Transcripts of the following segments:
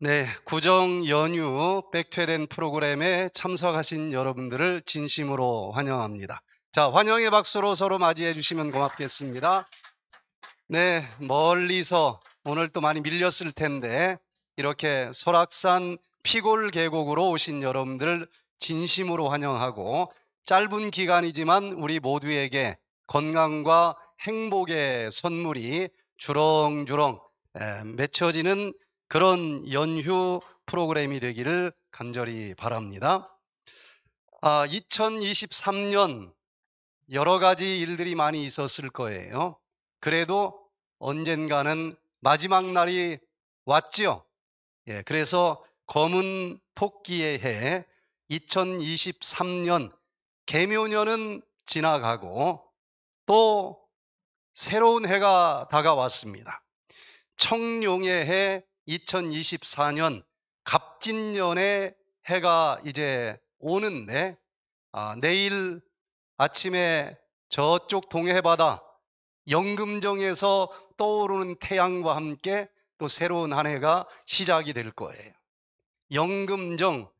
네, 구정 연휴 백퇴된 프로그램에 참석하신 여러분들을 진심으로 환영합니다. 자, 환영의 박수로 서로 맞이해 주시면 고맙겠습니다. 네, 멀리서 오늘 또 많이 밀렸을 텐데 이렇게 설악산 피골 계곡으로 오신 여러분들 진심으로 환영하고 짧은 기간이지만 우리 모두에게 건강과 행복의 선물이 주렁주렁 맺혀지는 그런 연휴 프로그램이 되기를 간절히 바랍니다. 아, 2023년 여러 가지 일들이 많이 있었을 거예요. 그래도 언젠가는 마지막 날이 왔지요. 예, 그래서 검은 토끼의 해 2023년 개묘년은 지나가고 또 새로운 해가 다가왔습니다. 청룡의 해 2024년 갑진년의 해가 이제 오는데 아, 내일 아침에 저쪽 동해바다 영금정에서 떠오르는 태양과 함께 또 새로운 한 해가 시작이 될 거예요. 영금정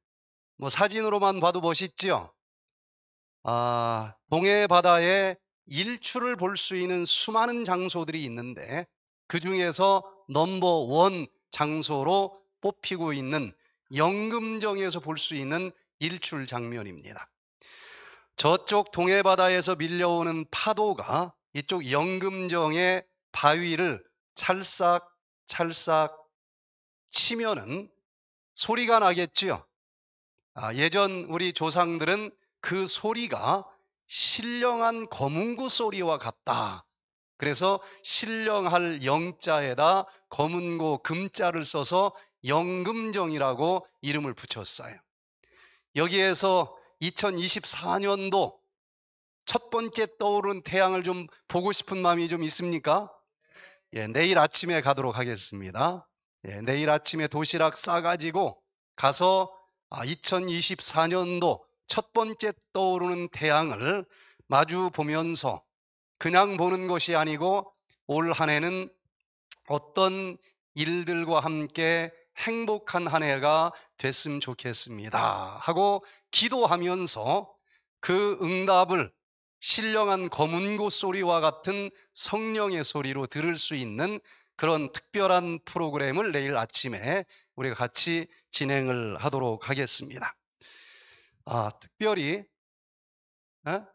뭐 사진으로만 봐도 멋있지요. 아, 동해바다에 일출을 볼 수 있는 수많은 장소들이 있는데 그 중에서 넘버 원 장소로 뽑히고 있는 영금정에서 볼 수 있는 일출 장면입니다. 저쪽 동해바다에서 밀려오는 파도가 이쪽 영금정의 바위를 찰싹 찰싹 치면은 소리가 나겠지요. 아, 예전 우리 조상들은 그 소리가 신령한 거문구 소리와 같다 그래서 신령할 영자에다 검은고 금자를 써서 영금정이라고 이름을 붙였어요. 여기에서 2024년도 첫 번째 떠오른 태양을 좀 보고 싶은 마음이 좀 있습니까? 예, 내일 아침에 가도록 하겠습니다. 예, 내일 아침에 도시락 싸가지고 가서 아, 2024년도 첫 번째 떠오르는 태양을 마주 보면서 그냥 보는 것이 아니고 올 한 해는 어떤 일들과 함께 행복한 한 해가 됐으면 좋겠습니다. 하고 기도하면서 그 응답을 신령한 검은고 소리와 같은 성령의 소리로 들을 수 있는 그런 특별한 프로그램을 내일 아침에 우리가 같이 진행을 하도록 하겠습니다. 아, 특별히 어?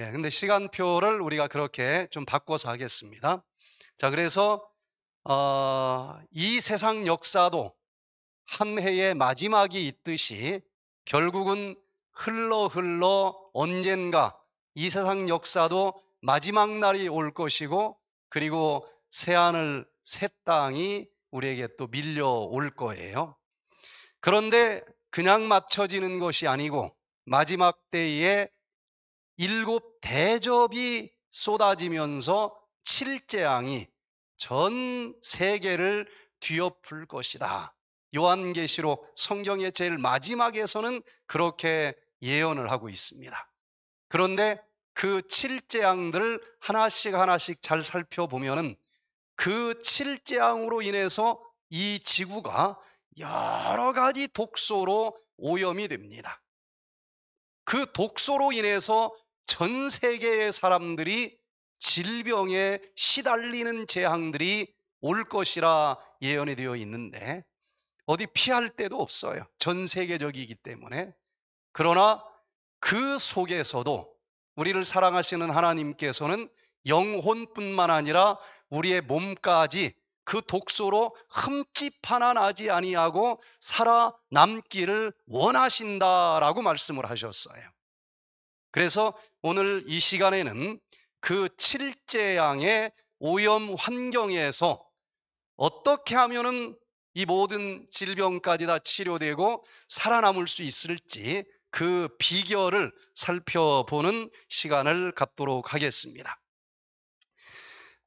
예, 근데 시간표를 우리가 그렇게 좀 바꿔서 하겠습니다. 자, 그래서 어, 이 세상 역사도 한 해의 마지막이 있듯이 결국은 흘러 흘러 언젠가 이 세상 역사도 마지막 날이 올 것이고 그리고 새하늘 새 땅이 우리에게 또 밀려올 거예요. 그런데 그냥 맞춰지는 것이 아니고 마지막 때에 일곱 대접이 쏟아지면서 칠재앙이 전 세계를 뒤엎을 것이다. 요한계시록 성경의 제일 마지막에서는 그렇게 예언을 하고 있습니다. 그런데 그 칠재앙들을 하나씩 하나씩 잘 살펴보면은 그 칠재앙으로 인해서 이 지구가 여러 가지 독소로 오염이 됩니다. 그 독소로 인해서 전 세계의 사람들이 질병에 시달리는 재앙들이 올 것이라 예언이 되어 있는데 어디 피할 데도 없어요. 전 세계적이기 때문에. 그러나 그 속에서도 우리를 사랑하시는 하나님께서는 영혼뿐만 아니라 우리의 몸까지 그 독소로 흠집 하나 나지 아니하고 살아남기를 원하신다라고 말씀을 하셨어요. 그래서 오늘 이 시간에는 그 7제 양의 오염 환경에서 어떻게 하면은 이 모든 질병까지 다 치료되고 살아남을 수 있을지 그 비결을 살펴보는 시간을 갖도록 하겠습니다.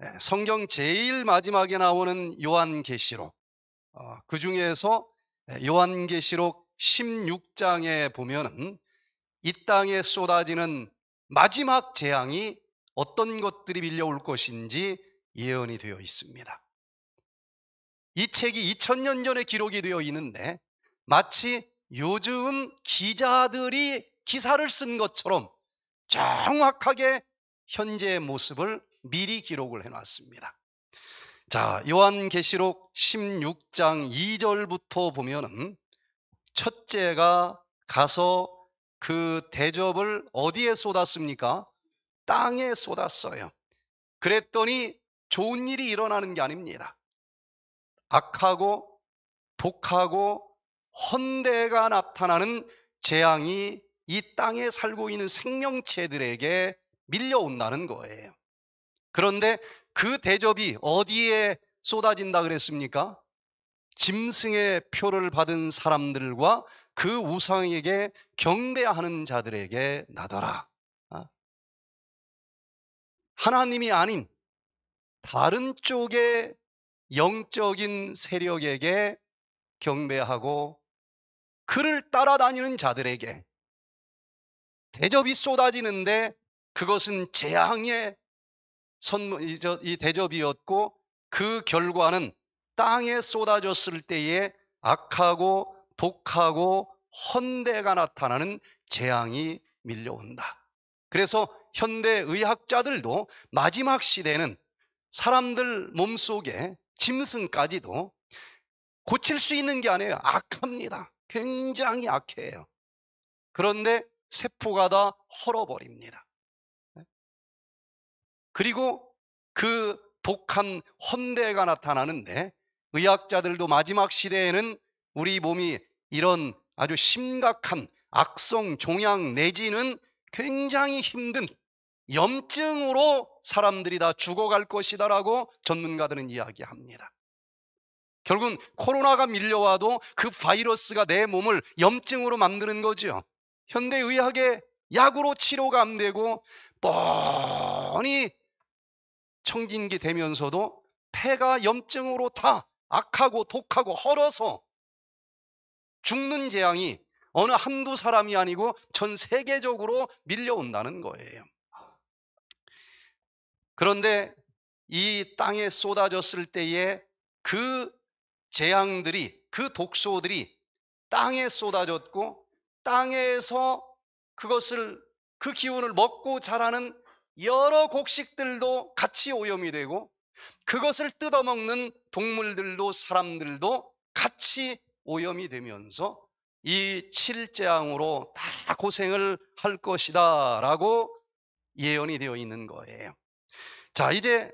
예, 성경 제일 마지막에 나오는 요한계시록 어, 그 중에서 예, 요한계시록 16장에 보면은 이 땅에 쏟아지는 마지막 재앙이 어떤 것들이 밀려올 것인지 예언이 되어 있습니다. 이 책이 2000년 전에 기록이 되어 있는데 마치 요즘 기자들이 기사를 쓴 것처럼 정확하게 현재의 모습을 미리 기록을 해놨습니다. 자, 요한계시록 16장 2절부터 보면은 첫째가 가서 그 대접을 어디에 쏟았습니까? 땅에 쏟았어요. 그랬더니 좋은 일이 일어나는 게 아닙니다. 악하고 독하고 헌대가 나타나는 재앙이 이 땅에 살고 있는 생명체들에게 밀려온다는 거예요. 그런데 그 대접이 어디에 쏟아진다 그랬습니까? 짐승의 표를 받은 사람들과 그 우상에게 경배하는 자들에게 나더라. 아. 하나님이 아닌 다른 쪽의 영적인 세력에게 경배하고 그를 따라다니는 자들에게 대접이 쏟아지는데 그것은 재앙의 선이 대접이었고 그 결과는 땅에 쏟아졌을 때에 악하고 독하고 헌대가 나타나는 재앙이 밀려온다. 그래서 현대 의학자들도 마지막 시대는 사람들 몸속에 짐승까지도 고칠 수 있는 게 아니에요. 악합니다. 굉장히 악해요. 그런데 세포가 다 헐어버립니다. 네? 그리고 그 독한 헌대가 나타나는데 의학자들도 마지막 시대에는 우리 몸이 이런 아주 심각한 악성 종양 내지는 굉장히 힘든 염증으로 사람들이 다 죽어갈 것이다라고 전문가들은 이야기합니다. 결국 은 코로나가 밀려와도 그 바이러스가 내 몸을 염증으로 만드는 거지요 현대의학의 약으로 치료가 안 되고 뻔히 청진기 되면서도 폐가 염증으로 다 악하고 독하고 헐어서 죽는 재앙이 어느 한두 사람이 아니고 전 세계적으로 밀려온다는 거예요. 그런데 이 땅에 쏟아졌을 때에 그 재앙들이, 그 독소들이 땅에 쏟아졌고 땅에서 그것을 그 기운을 먹고 자라는 여러 곡식들도 같이 오염이 되고 그것을 뜯어먹는 동물들도 사람들도 같이 오염이 되면서 이 칠재앙으로 다 고생을 할 것이다 라고 예언이 되어 있는 거예요. 자, 이제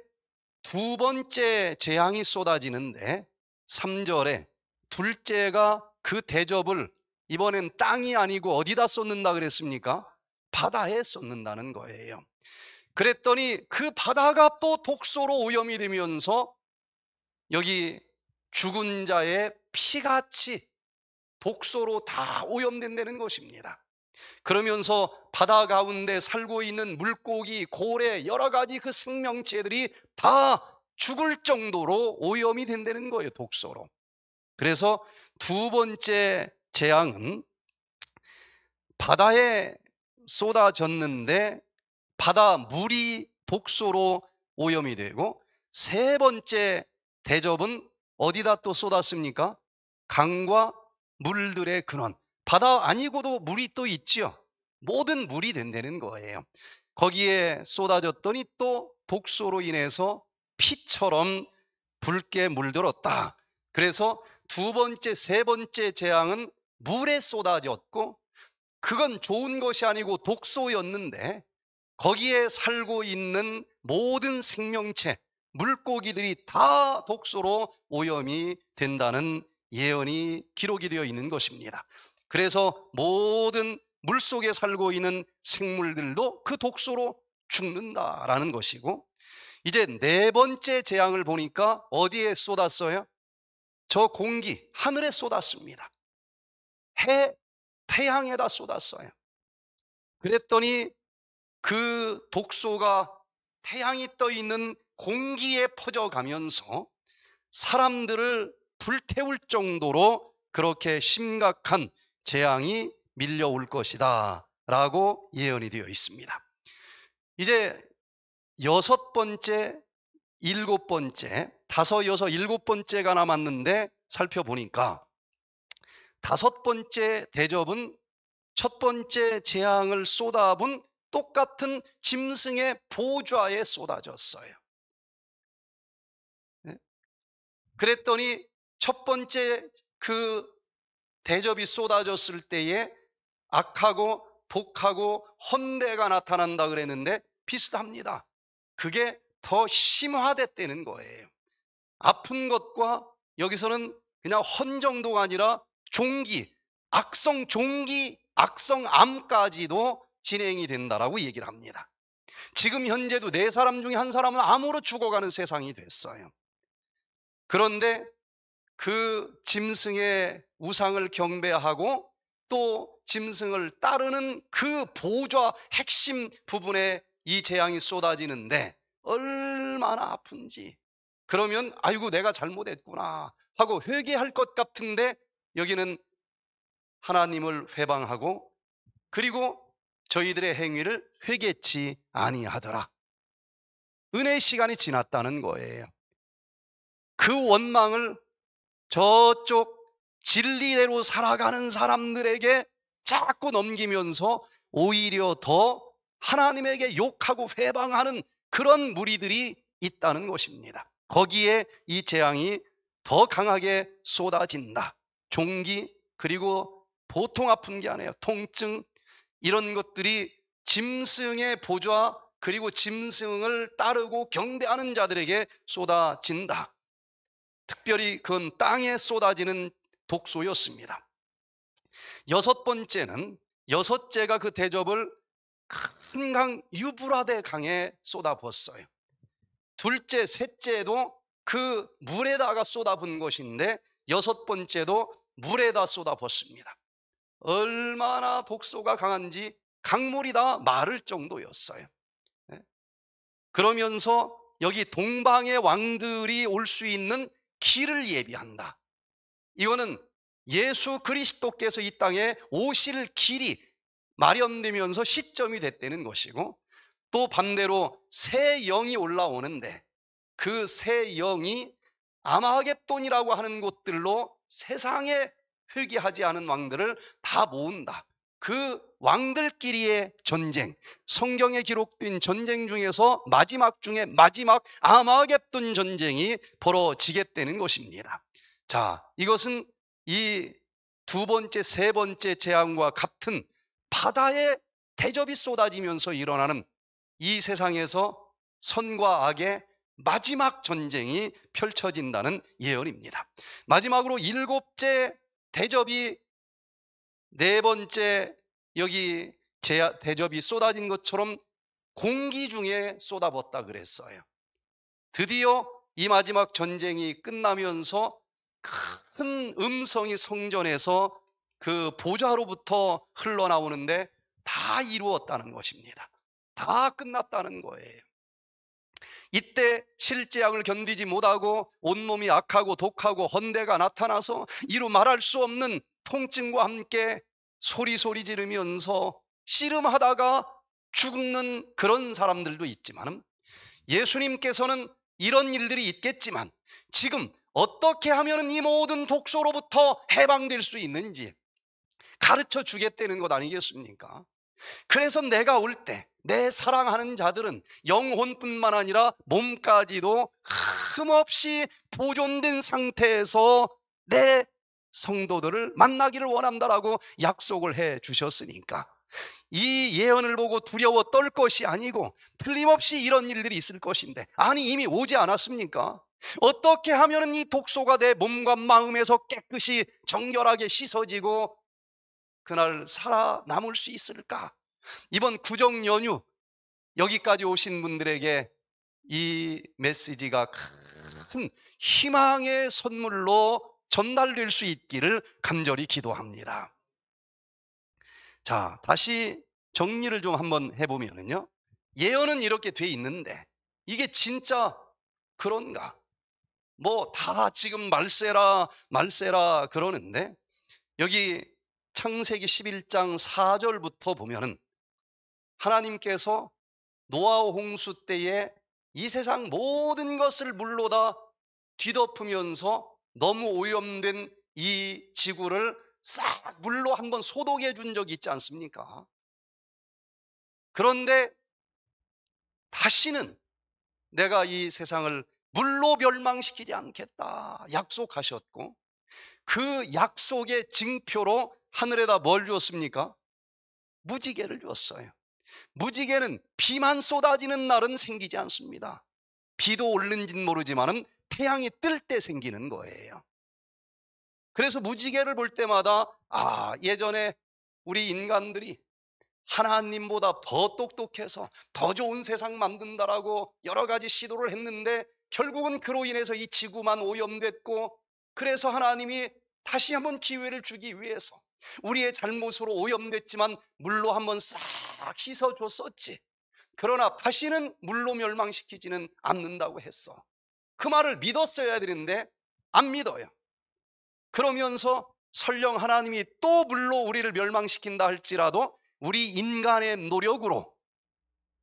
두 번째 재앙이 쏟아지는데 3절에 둘째가 그 대접을 이번엔 땅이 아니고 어디다 쏟는다 그랬습니까? 바다에 쏟는다는 거예요. 그랬더니 그 바다가 또 독소로 오염이 되면서 여기 죽은 자의 피같이 독소로 다 오염된다는 것입니다. 그러면서 바다 가운데 살고 있는 물고기, 고래, 여러 가지 그 생명체들이 다 죽을 정도로 오염이 된다는 거예요, 독소로. 그래서 두 번째 재앙은 바다에 쏟아졌는데 바다 물이 독소로 오염이 되고 세 번째 대접은 어디다 또 쏟았습니까? 강과 물들의 근원. 바다 아니고도 물이 또 있지요. 모든 물이 된다는 거예요. 거기에 쏟아졌더니 또 독소로 인해서 피처럼 붉게 물들었다. 그래서 두 번째, 세 번째 재앙은 물에 쏟아졌고 그건 좋은 것이 아니고 독소였는데 거기에 살고 있는 모든 생명체, 물고기들이 다 독소로 오염이 된다는 예언이 기록이 되어 있는 것입니다. 그래서 모든 물 속에 살고 있는 생물들도 그 독소로 죽는다라는 것이고 이제 네 번째 재앙을 보니까 어디에 쏟았어요? 저 공기 하늘에 쏟았습니다. 해 태양에다 쏟았어요. 그랬더니 그 독소가 태양이 떠 있는 공기에 퍼져 가면서 사람들을 불태울 정도로 그렇게 심각한 재앙이 밀려올 것이다. 라고 예언이 되어 있습니다. 이제 여섯 번째, 일곱 번째, 다섯, 여섯, 일곱 번째가 남았는데 살펴보니까 다섯 번째 대접은 첫 번째 재앙을 쏟아본 똑같은 짐승의 보좌에 쏟아졌어요. 네? 그랬더니 첫 번째 그 대접이 쏟아졌을 때에 악하고 독하고 헌대가 나타난다 그랬는데 비슷합니다. 그게 더 심화됐다는 거예요. 아픈 것과 여기서는 그냥 헌 정도가 아니라 종기, 악성 종기, 악성 암까지도 진행이 된다라고 얘기를 합니다. 지금 현재도 네 사람 중에 한 사람은 암으로 죽어가는 세상이 됐어요. 그런데 그 짐승의 우상을 경배하고 또 짐승을 따르는 그 보좌 핵심 부분에 이 재앙이 쏟아지는데 얼마나 아픈지 그러면 아이고 내가 잘못했구나 하고 회개할 것 같은데 여기는 하나님을 회방하고 그리고 저희들의 행위를 회개치 아니하더라 은혜의 시간이 지났다는 거예요 그 원망을 저쪽 진리대로 살아가는 사람들에게 자꾸 넘기면서 오히려 더 하나님에게 욕하고 회방하는 그런 무리들이 있다는 것입니다. 거기에 이 재앙이 더 강하게 쏟아진다. 종기 그리고 보통 아픈 게 아니에요. 통증 이런 것들이 짐승의 보좌 그리고 짐승을 따르고 경배하는 자들에게 쏟아진다. 특별히 그건 땅에 쏟아지는 독소였습니다. 여섯 번째는 여섯째가 그 대접을 큰 강 유브라데 강에 쏟아부었어요. 둘째, 셋째도 그 물에다가 쏟아부은 것인데 여섯 번째도 물에다 쏟아부었습니다. 얼마나 독소가 강한지 강물이 다 마를 정도였어요. 예? 그러면서 여기 동방의 왕들이 올 수 있는 길을 예비한다. 이거는 예수 그리스도께서 이 땅에 오실 길이 마련되면서 시점이 됐다는 것이고 또 반대로 새 영이 올라오는데 그 새 영이 아마겟돈이라고 하는 곳들로 세상에 회귀하지 않은 왕들을 다 모은다. 그 왕들끼리의 전쟁, 성경에 기록된 전쟁 중에서 마지막 중에 마지막 아마겟돈 전쟁이 벌어지게되는 것입니다. 자, 이것은 이 두 번째, 세 번째 재앙과 같은 바다의 대접이 쏟아지면서 일어나는 이 세상에서 선과 악의 마지막 전쟁이 펼쳐진다는 예언입니다. 마지막으로 일곱째 대접이 네 번째 여기 대접이 쏟아진 것처럼 공기 중에 쏟아붓다 그랬어요. 드디어 이 마지막 전쟁이 끝나면서 큰 음성이 성전에서 그 보좌로부터 흘러나오는데 다 이루었다는 것입니다. 다 끝났다는 거예요. 이때 칠재악을 견디지 못하고 온몸이 악하고 독하고 헌대가 나타나서 이루 말할 수 없는 통증과 함께 소리소리 지르면서 씨름하다가 죽는 그런 사람들도 있지만 예수님께서는 이런 일들이 있겠지만 지금 어떻게 하면 이 모든 독소로부터 해방될 수 있는지 가르쳐 주겠다는 것 아니겠습니까? 그래서 내가 올 때 내 사랑하는 자들은 영혼뿐만 아니라 몸까지도 흠없이 보존된 상태에서 내 성도들을 만나기를 원한다라고 약속을 해 주셨으니까 이 예언을 보고 두려워 떨 것이 아니고 틀림없이 이런 일들이 있을 것인데 아니 이미 오지 않았습니까? 어떻게 하면 이 독소가 내 몸과 마음에서 깨끗이 정결하게 씻어지고 그날 살아남을 수 있을까? 이번 구정 연휴 여기까지 오신 분들에게 이 메시지가 큰 희망의 선물로 전달될 수 있기를 간절히 기도합니다. 자, 다시 정리를 좀 한번 해보면요 예언은 이렇게 돼 있는데 이게 진짜 그런가? 뭐 다 지금 말세라 말세라 그러는데 여기 창세기 11장 4절부터 보면은 하나님께서 노아 홍수 때에 이 세상 모든 것을 물로 다 뒤덮으면서 너무 오염된 이 지구를 싹 물로 한번 소독해 준 적이 있지 않습니까? 그런데 다시는 내가 이 세상을 물로 멸망시키지 않겠다 약속하셨고 그 약속의 징표로 하늘에다 뭘 주었습니까? 무지개를 주었어요. 무지개는 비만 쏟아지는 날은 생기지 않습니다. 비도 오는진 모르지만은 태양이 뜰 때 생기는 거예요. 그래서 무지개를 볼 때마다 아, 예전에 우리 인간들이 하나님보다 더 똑똑해서 더 좋은 세상 만든다라고 여러 가지 시도를 했는데 결국은 그로 인해서 이 지구만 오염됐고 그래서 하나님이 다시 한번 기회를 주기 위해서 우리의 잘못으로 오염됐지만 물로 한번 싹 씻어줬었지. 그러나 다시는 물로 멸망시키지는 않는다고 했어. 그 말을 믿었어야 되는데 안 믿어요. 그러면서 설령 하나님이 또 물로 우리를 멸망시킨다 할지라도 우리 인간의 노력으로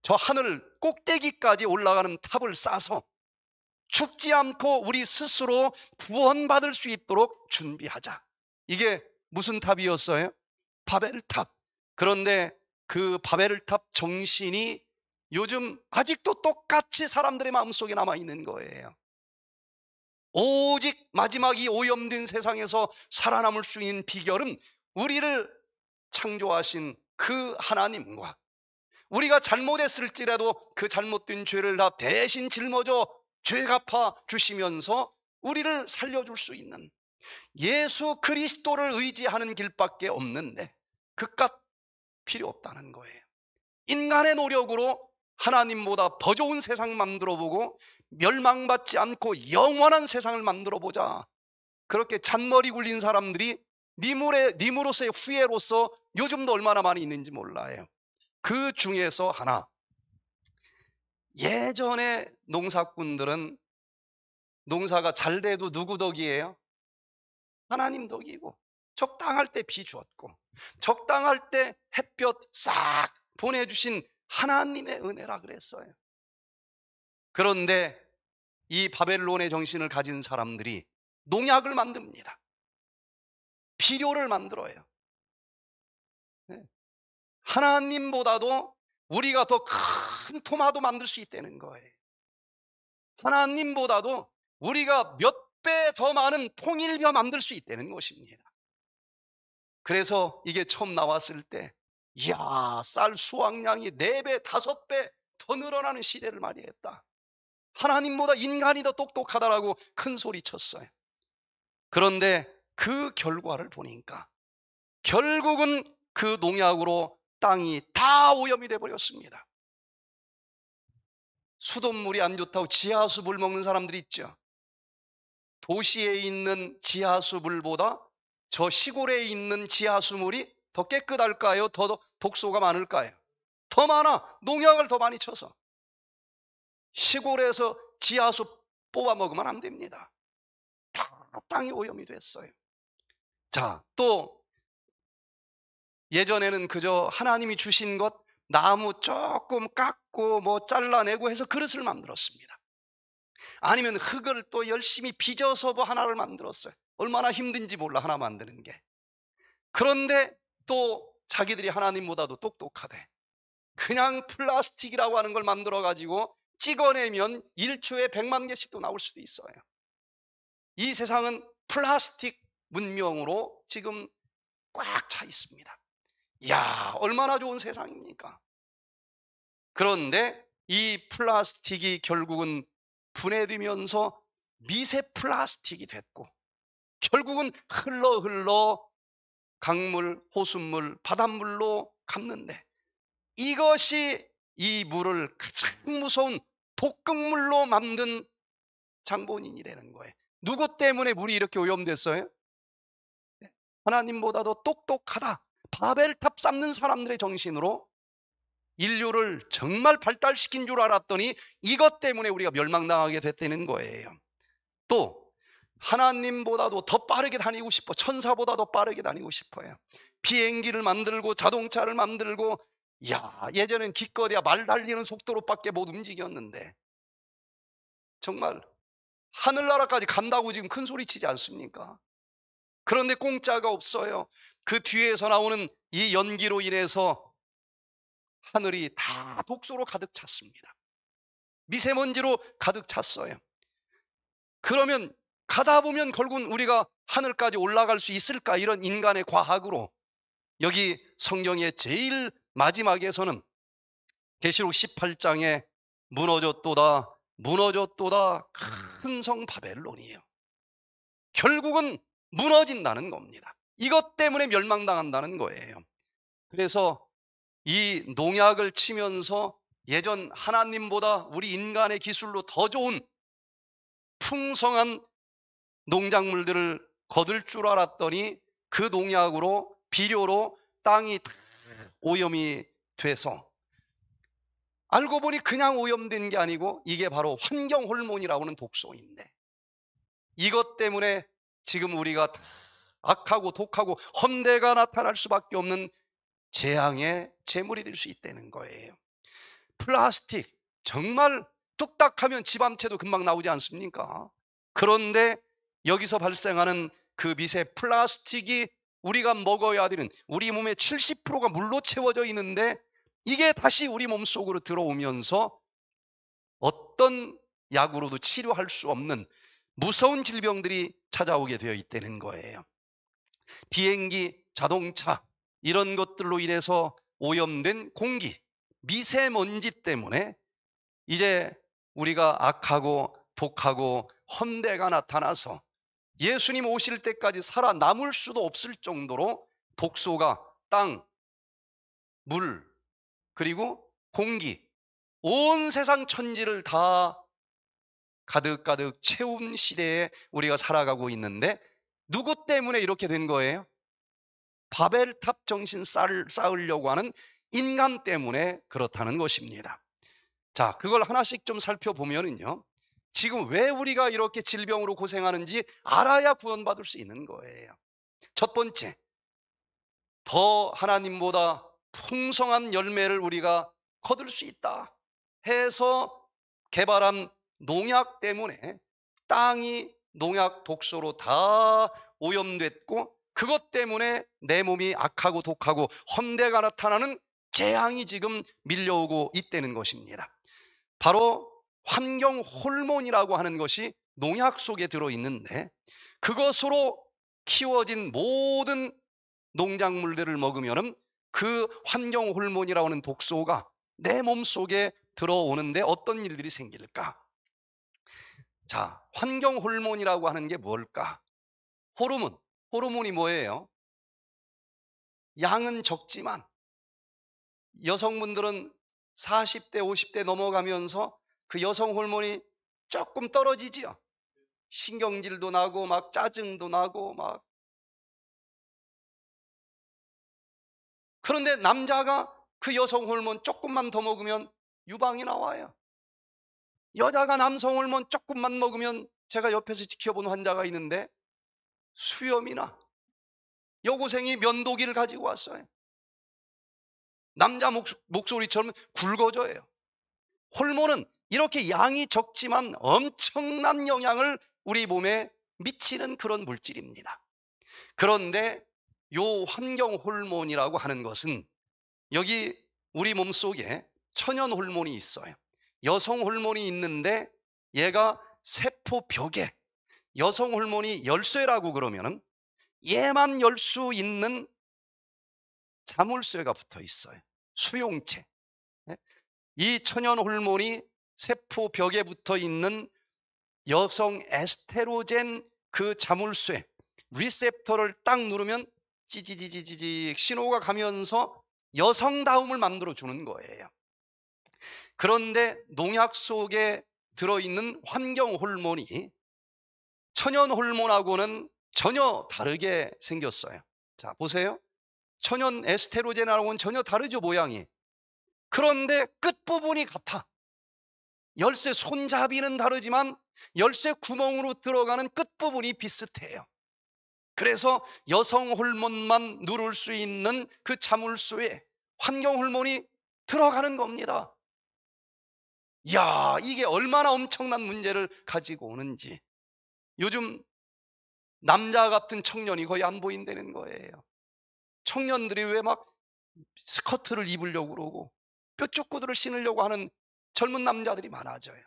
저 하늘 꼭대기까지 올라가는 탑을 쌓아서 죽지 않고 우리 스스로 구원받을 수 있도록 준비하자. 이게 무슨 탑이었어요? 바벨탑. 그런데 그 바벨탑 정신이 요즘 아직도 똑같이 사람들의 마음속에 남아있는 거예요. 오직 마지막이 오염된 세상에서 살아남을 수 있는 비결은 우리를 창조하신 그 하나님과 우리가 잘못했을지라도 그 잘못된 죄를 다 대신 짊어져 죄 갚아 주시면서 우리를 살려줄 수 있는 예수 그리스도를 의지하는 길밖에 없는데 그깟 필요 없다는 거예요. 인간의 노력으로 하나님보다 더 좋은 세상 만들어 보고 멸망받지 않고 영원한 세상을 만들어 보자. 그렇게 잔머리 굴린 사람들이 니물의니으로서의 네 네 후예로서 요즘도 얼마나 많이 있는지 몰라요. 그 중에서 하나. 예전에 농사꾼들은 농사가 잘 돼도 누구 덕이에요? 하나님 덕이고 적당할 때 비 주었고 적당할 때 햇볕 싹 보내주신 하나님의 은혜라 그랬어요. 그런데 이 바벨론의 정신을 가진 사람들이 농약을 만듭니다. 비료를 만들어요. 네. 하나님보다도 우리가 더 큰 토마도 만들 수 있다는 거예요. 하나님보다도 우리가 몇 배 더 많은 통일벼 만들 수 있다는 것입니다. 그래서 이게 처음 나왔을 때 이야, 쌀 수확량이 4배, 5배 더 늘어나는 시대를 맞이했다. 하나님보다 인간이 더 똑똑하다라고 큰 소리 쳤어요. 그런데 그 결과를 보니까 결국은 그 농약으로 땅이 다 오염이 돼 버렸습니다. 수돗물이 안 좋다고 지하수 물 먹는 사람들이 있죠. 도시에 있는 지하수 물보다 저 시골에 있는 지하수 물이 더 깨끗할까요? 더 독소가 많을까요? 더 많아. 농약을 더 많이 쳐서. 시골에서 지하수 뽑아 먹으면 안 됩니다. 땅이 오염이 됐어요. 자, 또 예전에는 그저 하나님이 주신 것 나무 조금 깎고 뭐 잘라내고 해서 그릇을 만들었습니다. 아니면 흙을 또 열심히 빚어서 뭐 하나를 만들었어요. 얼마나 힘든지 몰라 하나 만드는 게. 그런데 또 자기들이 하나님보다도 똑똑하대. 그냥 플라스틱이라고 하는 걸 만들어 가지고 찍어내면 1초에 100만 개씩도 나올 수도 있어요. 이 세상은 플라스틱 문명으로 지금 꽉 차 있습니다. 야, 얼마나 좋은 세상입니까? 그런데 이 플라스틱이 결국은 분해되면서 미세 플라스틱이 됐고 결국은 흘러 흘러 강물, 호수물, 바닷물로 갚는데 이것이 이 물을 가장 무서운 독극물로 만든 장본인이라는 거예요. 누구 때문에 물이 이렇게 오염됐어요? 네, 하나님보다도 똑똑하다. 바벨탑 쌓는 사람들의 정신으로 인류를 정말 발달시킨 줄 알았더니 이것 때문에 우리가 멸망당하게 됐다는 거예요. 또 하나님보다도 더 빠르게 다니고 싶어. 천사보다 더 빠르게 다니고 싶어요. 비행기를 만들고 자동차를 만들고 야, 예전엔 기껏이야 말 달리는 속도로밖에 못 움직였는데 정말 하늘나라까지 간다고 지금 큰 소리 치지 않습니까? 그런데 공짜가 없어요. 그 뒤에서 나오는 이 연기로 인해서 하늘이 다 독소로 가득 찼습니다. 미세먼지로 가득 찼어요. 그러면 가다 보면 결국은 우리가 하늘까지 올라갈 수 있을까 이런 인간의 과학으로 여기 성경의 제일 마지막에서는 계시록 18장에 무너졌도다 무너졌도다 큰 성 바벨론이에요 결국은 무너진다는 겁니다 이것 때문에 멸망당한다는 거예요 그래서 이 농약을 치면서 예전 하나님보다 우리 인간의 기술로 더 좋은 풍성한 농작물들을 거둘 줄 알았더니 그 농약으로 비료로 땅이 다 오염이 돼서 알고 보니 그냥 오염된 게 아니고 이게 바로 환경 호르몬이라고 하는 독소인데 이것 때문에 지금 우리가 악하고 독하고 험대가 나타날 수밖에 없는 재앙의 재물이 될 수 있다는 거예요. 플라스틱 정말 뚝딱하면 집안채도 금방 나오지 않습니까? 그런데 여기서 발생하는 그 미세 플라스틱이 우리가 먹어야 되는 우리 몸의 70%가 물로 채워져 있는데 이게 다시 우리 몸 속으로 들어오면서 어떤 약으로도 치료할 수 없는 무서운 질병들이 찾아오게 되어 있다는 거예요. 비행기, 자동차 이런 것들로 인해서 오염된 공기, 미세먼지 때문에 이제 우리가 악하고 독하고 헌대가 나타나서 예수님 오실 때까지 살아남을 수도 없을 정도로 독소가 땅, 물, 그리고 공기, 온 세상 천지를 다 가득가득 채운 시대에 우리가 살아가고 있는데 누구 때문에 이렇게 된 거예요? 바벨탑 정신 쌓으려고 하는 인간 때문에 그렇다는 것입니다. 자, 그걸 하나씩 좀 살펴보면요. 지금 왜 우리가 이렇게 질병으로 고생하는지 아. 알아야 구원받을 수 있는 거예요. 첫 번째, 더 하나님보다 풍성한 열매를 우리가 거둘 수 있다 해서 개발한 농약 때문에 땅이 농약 독소로 다 오염됐고 그것 때문에 내 몸이 악하고 독하고 헌대가 나타나는 재앙이 지금 밀려오고 있다는 것입니다. 바로 환경 호르몬이라고 하는 것이 농약 속에 들어있는데 그것으로 키워진 모든 농작물들을 먹으면 그 환경 호르몬이라고 하는 독소가 내 몸속에 들어오는데 어떤 일들이 생길까? 자, 환경 호르몬이라고 하는 게 뭘까? 호르몬, 호르몬이 뭐예요? 양은 적지만 여성분들은 40대, 50대 넘어가면서 그 여성 호르몬이 조금 떨어지지요. 신경질도 나고 막 짜증도 나고 막 그런데 남자가 그 여성 호르몬 조금만 더 먹으면 유방이 나와요. 여자가 남성 호르몬 조금만 먹으면 제가 옆에서 지켜본 환자가 있는데 수염이나 여고생이 면도기를 가지고 왔어요. 남자 목, 소리처럼 굵어져요. 호르몬은 이렇게 양이 적지만 엄청난 영향을 우리 몸에 미치는 그런 물질입니다. 그런데 요 환경 호르몬이라고 하는 것은 여기 우리 몸 속에 천연 호르몬이 있어요. 여성 호르몬이 있는데 얘가 세포 벽에 여성 호르몬이 열쇠라고 그러면은 얘만 열 수 있는 자물쇠가 붙어 있어요. 수용체. 예? 이 천연 호르몬이 세포 벽에 붙어 있는 여성 에스테로젠 그 자물쇠 리셉터를 딱 누르면 찌지지지찌 신호가 가면서 여성다움을 만들어 주는 거예요. 그런데 농약 속에 들어있는 환경 호르몬이 천연 호르몬하고는 전혀 다르게 생겼어요. 자, 보세요. 천연 에스테로젠하고는 전혀 다르죠, 모양이. 그런데 끝부분이 같아. 열쇠 손잡이는 다르지만 열쇠 구멍으로 들어가는 끝부분이 비슷해요. 그래서 여성 호르몬만 누를 수 있는 그 자물쇠에 환경 호르몬이 들어가는 겁니다. 야, 이게 얼마나 엄청난 문제를 가지고 오는지. 요즘 남자 같은 청년이 거의 안 보인다는 거예요. 청년들이 왜 막 스커트를 입으려고 그러고 뾰족구들을 신으려고 하는 젊은 남자들이 많아져요.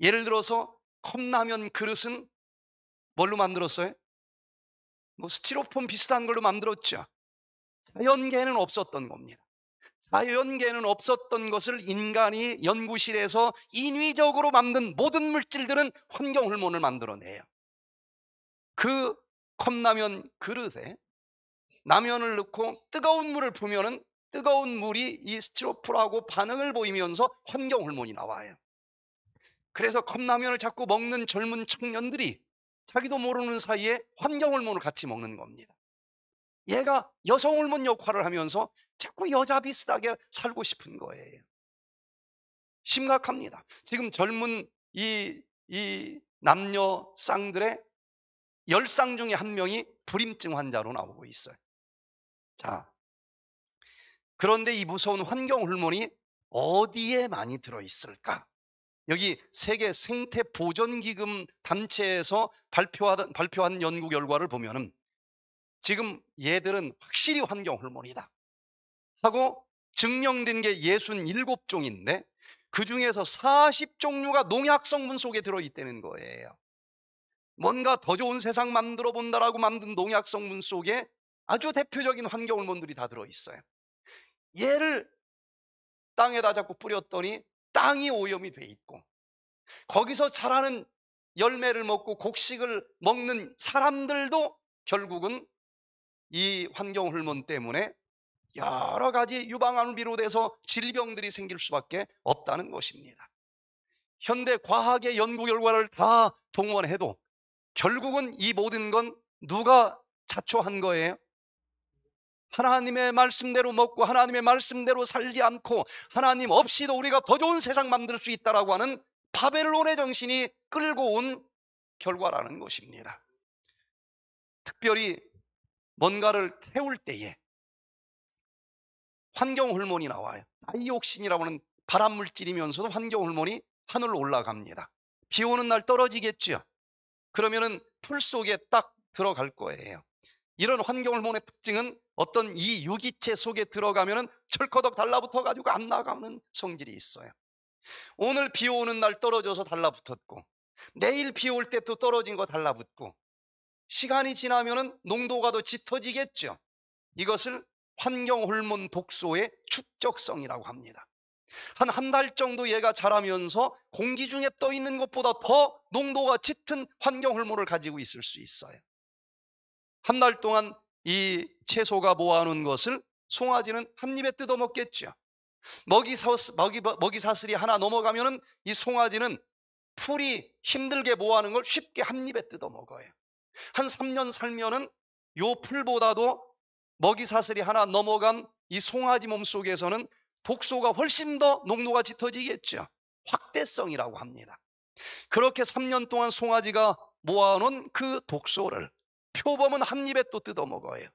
예를 들어서 컵라면 그릇은 뭘로 만들었어요? 뭐 스티로폼 비슷한 걸로 만들었죠. 자연계는 없었던 겁니다. 자연계는 없었던 것을 인간이 연구실에서 인위적으로 만든 모든 물질들은 환경 호르몬을 만들어내요. 그 컵라면 그릇에 라면을 넣고 뜨거운 물을 부면은 뜨거운 물이 이 스티로폴하고 반응을 보이면서 환경 호르몬이 나와요. 그래서 컵라면을 자꾸 먹는 젊은 청년들이 자기도 모르는 사이에 환경 호르몬을 같이 먹는 겁니다. 얘가 여성 호르몬 역할을 하면서 자꾸 여자 비슷하게 살고 싶은 거예요. 심각합니다. 지금 젊은 이, 이 남녀 쌍들의 열쌍 중에 한 명이 불임증 환자로 나오고 있어요. 자, 그런데 이 무서운 환경 호르몬이 어디에 많이 들어있을까? 여기 세계 생태 보전기금 단체에서 발표한, 발표한 연구 결과를 보면은 지금 얘들은 확실히 환경 호르몬이다. 하고 증명된 게 67종인데 그 중에서 40종류가 농약 성분 속에 들어있다는 거예요. 뭔가 더 좋은 세상 만들어 본다라고 만든 농약 성분 속에 아주 대표적인 환경 호르몬들이 다 들어있어요. 얘를 땅에다 자꾸 뿌렸더니 땅이 오염이 돼 있고 거기서 자라는 열매를 먹고 곡식을 먹는 사람들도 결국은 이 환경 호르몬 때문에 여러 가지 유방암을 비롯해서 질병들이 생길 수밖에 없다는 것입니다. 현대 과학의 연구 결과를 다 동원해도 결국은 이 모든 건 누가 자초한 거예요? 하나님의 말씀대로 먹고 하나님의 말씀대로 살지 않고 하나님 없이도 우리가 더 좋은 세상 만들 수 있다라고 하는 바벨론의 정신이 끌고 온 결과라는 것입니다. 특별히 뭔가를 태울 때에 환경 호르몬이 나와요. 다이옥신이라고 하는 발암 물질이면서도 환경 호르몬이 하늘로 올라갑니다. 비 오는 날 떨어지겠죠. 그러면은 풀 속에 딱 들어갈 거예요. 이런 환경 호르몬의 특징은 어떤 이 유기체 속에 들어가면 철커덕 달라붙어 가지고 안 나가는 성질이 있어요. 오늘 비 오는 날 떨어져서 달라붙었고 내일 비 올때또 떨어진 거 달라붙고 시간이 지나면 농도가 더 짙어지겠죠. 이것을 환경 호르몬 독소의 축적성이라고 합니다. 한 한 달 정도 얘가 자라면서 공기 중에 떠 있는 것보다 더 농도가 짙은 환경 호르몬을 가지고 있을 수 있어요. 한 달 동안 이 채소가 모아놓은 것을 송아지는 한 입에 뜯어 먹겠죠. 먹이, 사스, 먹이, 먹이 사슬이 하나 넘어가면이 송아지는 풀이 힘들게 모아놓은 걸 쉽게 한 입에 뜯어 먹어요. 한 3년 살면은 요 풀보다도 먹이 사슬이 하나 넘어간 이 송아지 몸 속에서는 독소가 훨씬 더 농도가 짙어지겠죠. 확대성이라고 합니다. 그렇게 3년 동안 송아지가 모아놓은 그 독소를 표범은 한 입에 또 뜯어먹어요.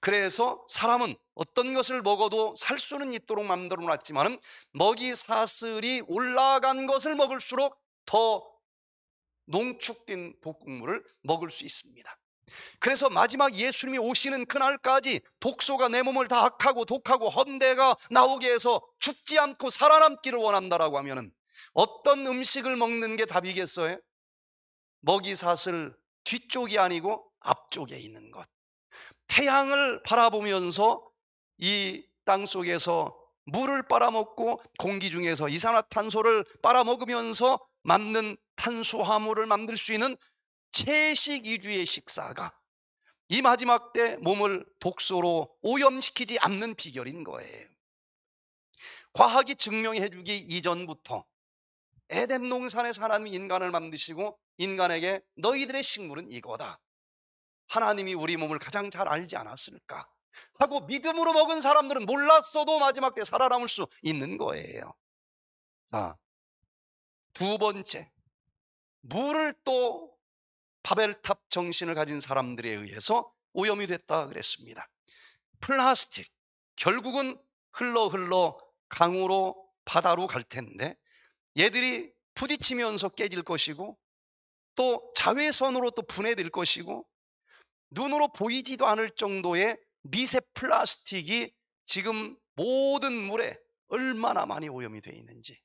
그래서 사람은 어떤 것을 먹어도 살 수는 있도록 만들어 놨지만 먹이 사슬이 올라간 것을 먹을수록 더 농축된 독극물을 먹을 수 있습니다. 그래서 마지막 예수님이 오시는 그날까지 독소가 내 몸을 다 악하고 독하고 헌대가 나오게 해서 죽지 않고 살아남기를 원한다라고 하면 어떤 음식을 먹는 게 답이겠어요? 먹이 사슬 뒤쪽이 아니고 앞쪽에 있는 것. 태양을 바라보면서 이 땅 속에서 물을 빨아먹고 공기 중에서 이산화탄소를 빨아먹으면서 만든 탄수화물을 만들 수 있는 채식 위주의 식사가 이 마지막 때 몸을 독소로 오염시키지 않는 비결인 거예요. 과학이 증명해 주기 이전부터 에덴 농산에 사람이 인간을 만드시고 인간에게 너희들의 식물은 이거다. 하나님이 우리 몸을 가장 잘 알지 않았을까? 하고 믿음으로 먹은 사람들은 몰랐어도 마지막 때 살아남을 수 있는 거예요. 자, 두 번째. 물을 또 바벨탑 정신을 가진 사람들에 의해서 오염이 됐다 그랬습니다. 플라스틱. 결국은 흘러 흘러 강으로 바다로 갈 텐데 얘들이 부딪히면서 깨질 것이고 또 자외선으로 또 분해될 것이고 눈으로 보이지도 않을 정도의 미세 플라스틱이 지금 모든 물에 얼마나 많이 오염이 되어 있는지.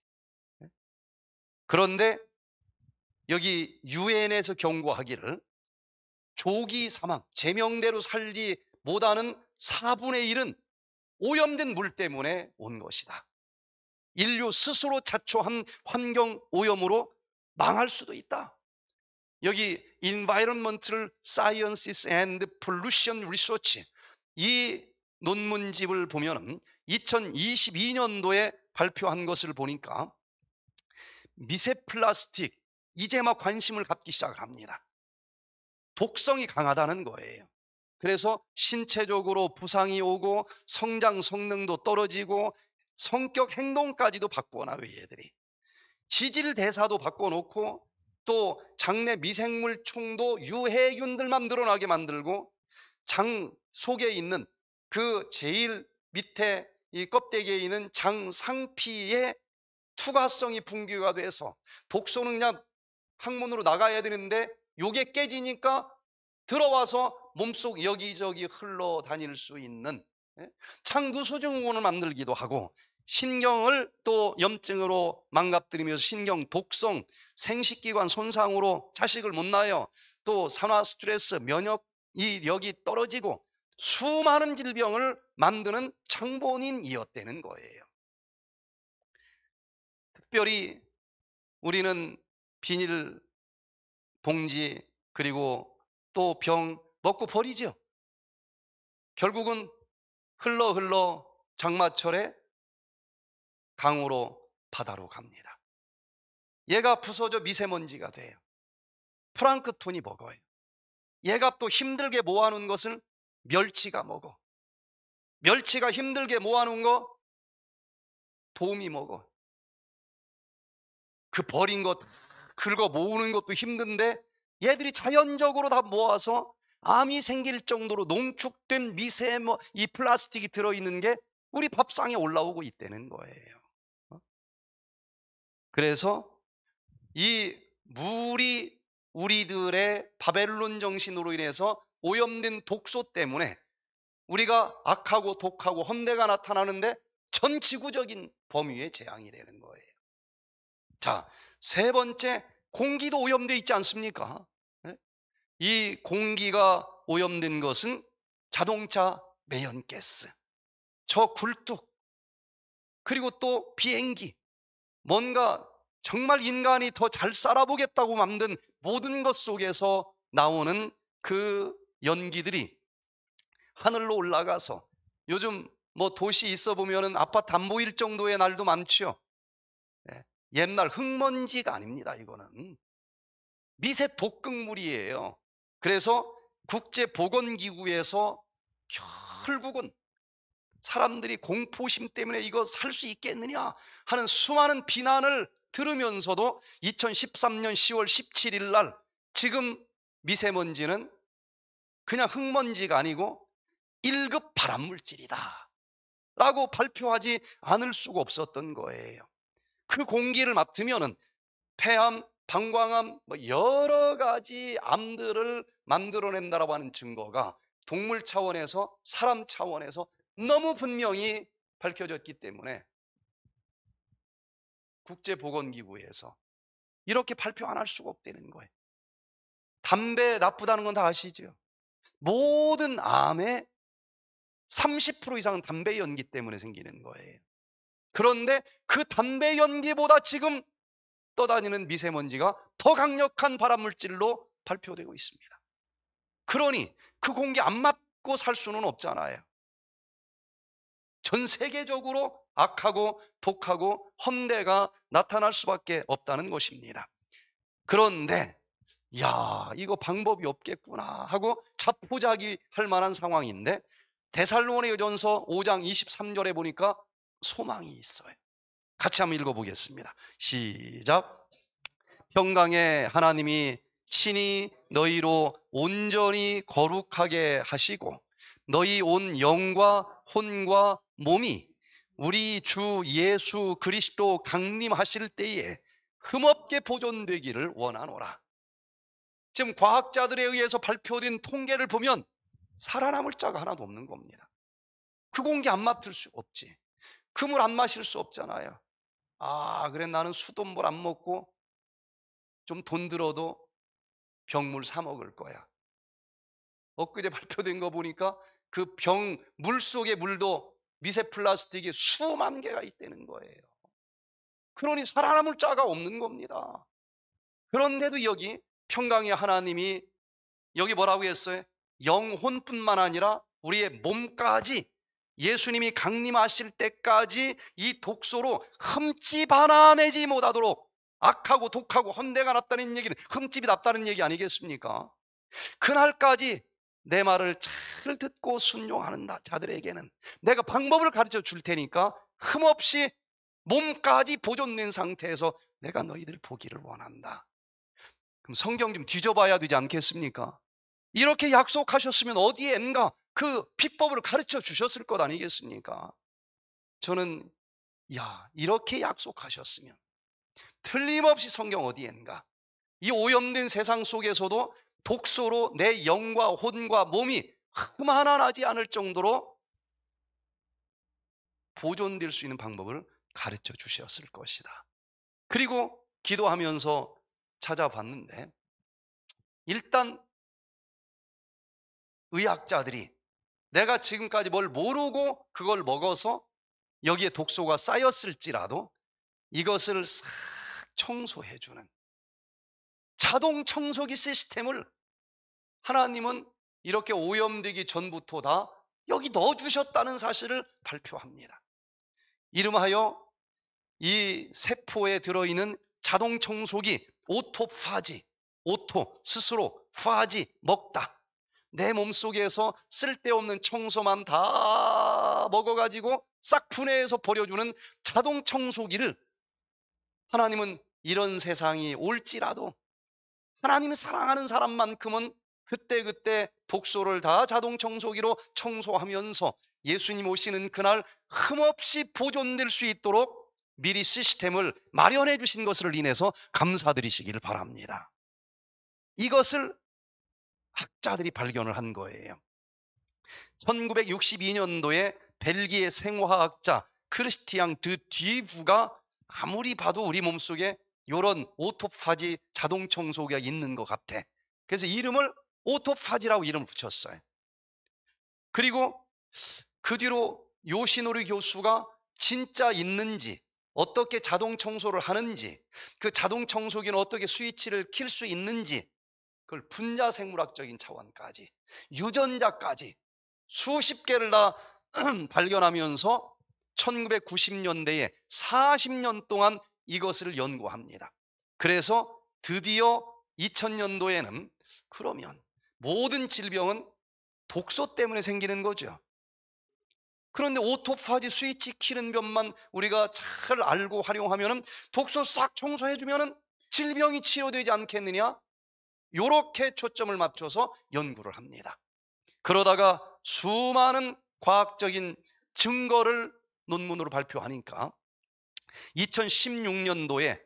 네? 그런데 여기 유엔에서 경고하기를 조기 사망, 제명대로 살지 못하는 4분의 1은 오염된 물 때문에 온 것이다. 인류 스스로 자초한 환경 오염으로 망할 수도 있다. 여기 Environmental Sciences and Pollution Research 이 논문집을 보면 2022년도에 발표한 것을 보니까 미세 플라스틱 이제 막 관심을 갖기 시작 합니다 독성이 강하다는 거예요 그래서 신체적으로 부상이 오고 성장 성능도 떨어지고 성격 행동까지도 바꾸어놔요 얘들이 지질 대사도 바꿔놓고 또 장내 미생물총도 유해균들만 늘어나게 만들고 장 속에 있는 그 제일 밑에 이 껍데기에 있는 장 상피의 투과성이 분괴가 돼서 독소능력 항문으로 나가야 되는데 요게 깨지니까 들어와서 몸속 여기저기 흘러다닐 수 있는 예? 창두 소증후군을 만들기도 하고 신경을 또 염증으로 망가뜨리면서 신경 독성, 생식기관 손상으로 자식을 못 낳아요. 또 산화 스트레스, 면역력이 떨어지고 수많은 질병을 만드는 창본인이었다는 거예요. 특별히 우리는 비닐 봉지 그리고 또 병 먹고 버리죠. 결국은 흘러 흘러 장마철에 강으로 바다로 갑니다. 얘가 부서져 미세먼지가 돼요. 프랑크톤이 먹어요. 얘가 또 힘들게 모아놓은 것을 멸치가 먹어. 멸치가 힘들게 모아놓은 거 도움이 먹어. 그 버린 것 긁어 모으는 것도 힘든데 얘들이 자연적으로 다 모아서 암이 생길 정도로 농축된 미세먼 이 플라스틱이 들어있는 게 우리 밥상에 올라오고 있다는 거예요. 그래서 이 물이 우리들의 바벨론 정신으로 인해서 오염된 독소 때문에 우리가 악하고 독하고 험대가 나타나는데 전 지구적인 범위의 재앙이 되는 거예요. 자, 세 번째 공기도 오염돼 있지 않습니까? 네? 이 공기가 오염된 것은 자동차 매연가스, 저 굴뚝, 그리고 또 비행기, 뭔가 정말 인간이 더 잘 살아보겠다고 만든 모든 것 속에서 나오는 그 연기들이 하늘로 올라가서 요즘 뭐 도시 있어 보면은 아파트 안 보일 정도의 날도 많지요. 예, 옛날 흙먼지가 아닙니다, 이거는. 미세 독극물이에요. 그래서 국제보건기구에서 결국은 사람들이 공포심 때문에 이거 살 수 있겠느냐 하는 수많은 비난을 들으면서도 2013년 10월 17일 날 지금 미세먼지는 그냥 흙먼지가 아니고 1급 발암물질이다 라고 발표하지 않을 수가 없었던 거예요 그 공기를 맡으면 폐암, 방광암 뭐 여러 가지 암들을 만들어낸다라고 하는 증거가 동물 차원에서 사람 차원에서 너무 분명히 밝혀졌기 때문에 국제보건기구에서 이렇게 발표 안 할 수가 없다는 거예요. 담배 나쁘다는 건 다 아시죠? 모든 암에 30% 이상은 담배 연기 때문에 생기는 거예요. 그런데 그 담배 연기보다 지금 떠다니는 미세먼지가 더 강력한 발암물질로 발표되고 있습니다. 그러니 그 공기 안 맞고 살 수는 없잖아요. 전 세계적으로 악하고 독하고 헌대가 나타날 수밖에 없다는 것입니다. 그런데 야 이거 방법이 없겠구나 하고 자포자기 할 만한 상황인데 대살로원의 전서 5장 23절에 보니까 소망이 있어요. 같이 한번 읽어보겠습니다. 시작. 평강의 하나님이 친히 너희로 온전히 거룩하게 하시고 너희 온 영과 혼과 몸이 우리 주 예수 그리스도 강림하실 때에 흠없게 보존되기를 원하노라. 지금 과학자들에 의해서 발표된 통계를 보면 살아남을 자가 하나도 없는 겁니다. 그 공기 안 맡을 수 없지. 그 물 안 마실 수 없잖아요. 아, 그래 나는 수돗물 안 먹고 좀 돈 들어도 병물 사 먹을 거야. 엊그제 발표된 거 보니까 그 병, 물 속의 물도 미세 플라스틱이 수만 개가 있다는 거예요. 그러니 살아남을 자가 없는 겁니다. 그런데도 여기 평강의 하나님이 여기 뭐라고 했어요? 영혼뿐만 아니라 우리의 몸까지 예수님이 강림하실 때까지 이 독소로 흠집 하나 내지 못하도록 악하고 독하고 헌대가 났다는 얘기는 흠집이 났다는 얘기 아니겠습니까? 그날까지 내 말을 잘 듣고 순종하는 자들에게는 내가 방법을 가르쳐 줄 테니까 흠없이 몸까지 보존된 상태에서 내가 너희들 보기를 원한다. 그럼 성경 좀 뒤져봐야 되지 않겠습니까? 이렇게 약속하셨으면 어디엔가 그 비법을 가르쳐 주셨을 것 아니겠습니까? 저는 야 이렇게 약속하셨으면 틀림없이 성경 어디엔가 이 오염된 세상 속에서도 독소로 내 영과 혼과 몸이 흠하나나지 않을 정도로 보존될 수 있는 방법을 가르쳐 주셨을 것이다. 그리고 기도하면서 찾아봤는데 일단 의학자들이 내가 지금까지 뭘 모르고 그걸 먹어서 여기에 독소가 쌓였을지라도 이것을 싹 청소해 주는 자동 청소기 시스템을 하나님은 이렇게 오염되기 전부터 다 여기 넣어주셨다는 사실을 발표합니다. 이름하여 이 세포에 들어있는 자동 청소기 오토파지, 오토, 스스로, 파지, 먹다. 내 몸속에서 쓸데없는 청소만 다 먹어가지고 싹 분해해서 버려주는 자동 청소기를 하나님은 이런 세상이 올지라도 하나님이 사랑하는 사람만큼은 그때그때 독소를 다 자동 청소기로 청소하면서 예수님 오시는 그날 흠없이 보존될 수 있도록 미리 시스템을 마련해 주신 것을 인해서 감사드리시길 바랍니다. 이것을 학자들이 발견을 한 거예요. 1962년도에 벨기에 생화학자 크리스티앙 드 디브가 아무리 봐도 우리 몸속에 이런 오토파지 자동 청소기가 있는 것 같아. 그래서 이름을 오토파지라고 이름을 붙였어요. 그리고 그 뒤로 요시노리 교수가 진짜 있는지 어떻게 자동 청소를 하는지 그 자동 청소기는 어떻게 스위치를 킬 수 있는지 그걸 분자 생물학적인 차원까지 유전자까지 수십 개를 다 발견하면서 1990년대에 40년 동안 이것을 연구합니다. 그래서 드디어 2000년도에는 그러면 모든 질병은 독소 때문에 생기는 거죠. 그런데 오토파지 스위치 키는 법만 우리가 잘 알고 활용하면 독소 싹 청소해주면 질병이 치료되지 않겠느냐? 요렇게 초점을 맞춰서 연구를 합니다. 그러다가 수많은 과학적인 증거를 논문으로 발표하니까 2016년도에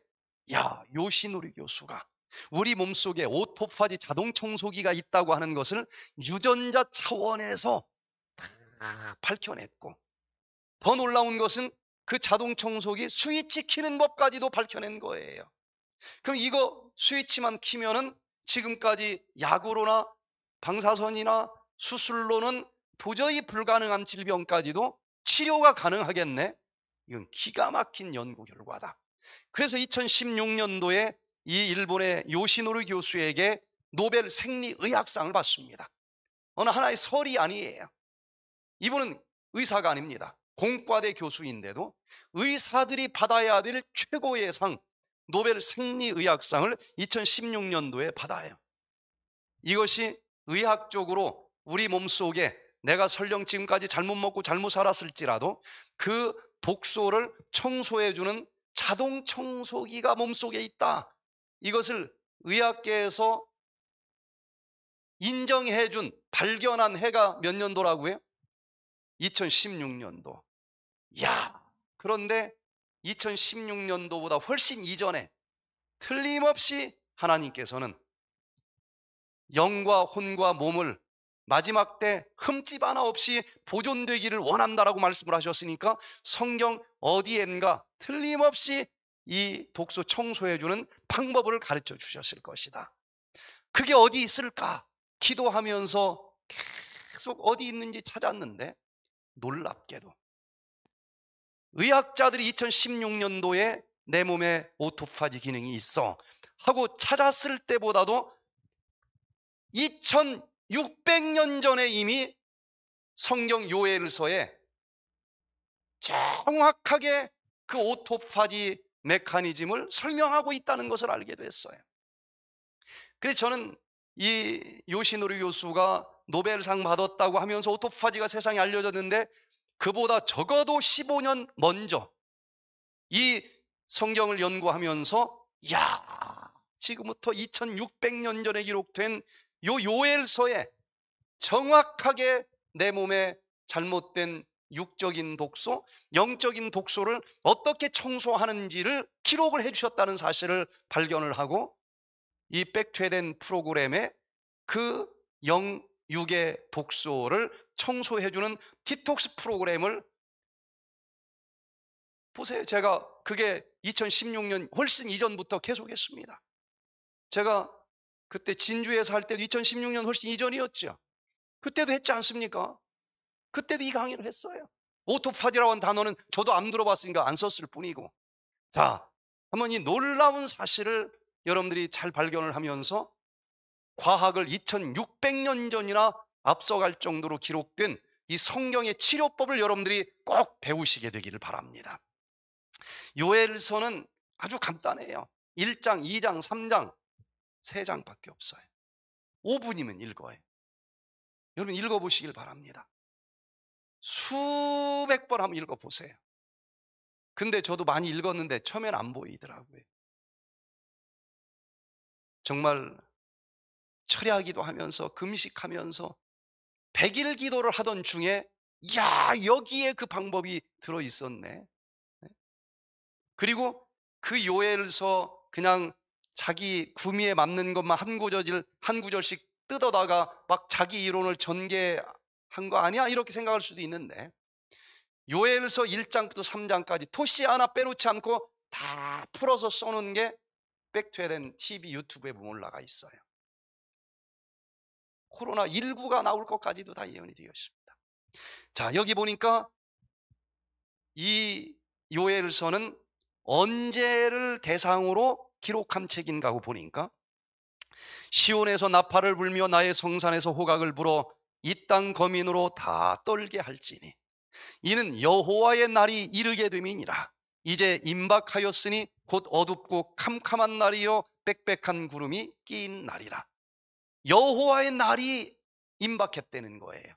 야 요시노리 교수가 우리 몸속에 오토파지 자동 청소기가 있다고 하는 것을 유전자 차원에서 다 아. 밝혀냈고 더 놀라운 것은 그 자동 청소기 스위치 키는 법까지도 밝혀낸 거예요. 그럼 이거 스위치만 키면은 지금까지 약으로나 방사선이나 수술로는 도저히 불가능한 질병까지도 치료가 가능하겠네. 이건 기가 막힌 연구 결과다. 그래서 2016년도에 이 일본의 요시노르 교수에게 노벨 생리의학상을 받습니다. 어느 하나의 설이 아니에요. 이분은 의사가 아닙니다. 공과대 교수인데도 의사들이 받아야 될 최고의 상, 노벨 생리의학상을 2016년도에 받아요. 이것이 의학적으로 우리 몸속에 내가 설령 지금까지 잘못 먹고 잘못 살았을지라도 그 독소를 청소해주는 자동 청소기가 몸속에 있다. 이것을 의학계에서 인정해준 발견한 해가 몇 년도라고요? 2016년도. 야, 그런데 2016년도보다 훨씬 이전에 틀림없이 하나님께서는 영과 혼과 몸을 마지막 때 흠집 하나 없이 보존되기를 원한다라고 말씀을 하셨으니까 성경 어디엔가 틀림없이 이 독소 청소해주는 방법을 가르쳐 주셨을 것이다. 그게 어디 있을까? 기도하면서 계속 어디 있는지 찾았는데 놀랍게도 의학자들이 2016년도에 내 몸에 오토파지 기능이 있어 하고 찾았을 때보다도 600년 전에 이미 성경 요엘서에 정확하게 그 오토파지 메커니즘을 설명하고 있다는 것을 알게 됐어요. 그래서 저는 이 요시노리 교수가 노벨상 받았다고 하면서 오토파지가 세상에 알려졌는데 그보다 적어도 15년 먼저 이 성경을 연구하면서 야 지금부터 2600년 전에 기록된 요 요엘서에 정확하게 내 몸에 잘못된 육적인 독소, 영적인 독소를 어떻게 청소하는지를 기록을 해 주셨다는 사실을 발견을 하고 이 백퇴된 프로그램에 그 영육의 독소를 청소해 주는 디톡스 프로그램을 보세요. 제가 그게 2016년 훨씬 이전부터 계속했습니다. 제가 그때 진주에 서할 때도 2016년 훨씬 이전이었죠. 그때도 했지 않습니까? 그때도 이 강의를 했어요. 오토파디라는 단어는 저도 안 들어봤으니까 안 썼을 뿐이고. 자, 한번 이 놀라운 사실을 여러분들이 잘 발견을 하면서 과학을 2600년 전이나 앞서갈 정도로 기록된 이 성경의 치료법을 여러분들이 꼭 배우시게 되기를 바랍니다. 요엘서는 아주 간단해요. 1장, 2장, 3장 세장밖에 없어요. 5분이면 읽어요. 여러분 읽어보시길 바랍니다. 수백 번 한번 읽어보세요. 근데 저도 많이 읽었는데 처음엔 안 보이더라고요. 정말 철야기도 하면서 금식하면서 백일 기도를 하던 중에 야 여기에 그 방법이 들어 있었네. 네? 그리고 그 요엘서 그냥 자기 구미에 맞는 것만 한 구절 한 구절씩 뜯어다가 막 자기 이론을 전개한 거 아니야? 이렇게 생각할 수도 있는데 요엘서 1장부터 3장까지 토시 하나 빼놓지 않고 다 풀어서 써놓은 게 백투에덴 TV 유튜브에 올라가 있어요. 코로나 19가 나올 것까지도 다 예언이 되어 있습니다. 자, 여기 보니까 이 요엘서는 언제를 대상으로 기록한 책인가 하고 보니까 시온에서 나팔을 불며 나의 성산에서 호각을 불어 이 땅 거민으로 다 떨게 할지니 이는 여호와의 날이 이르게 됨이니라 이제 임박하였으니 곧 어둡고 캄캄한 날이요 빽빽한 구름이 끼인 날이라 여호와의 날이 임박했다는 거예요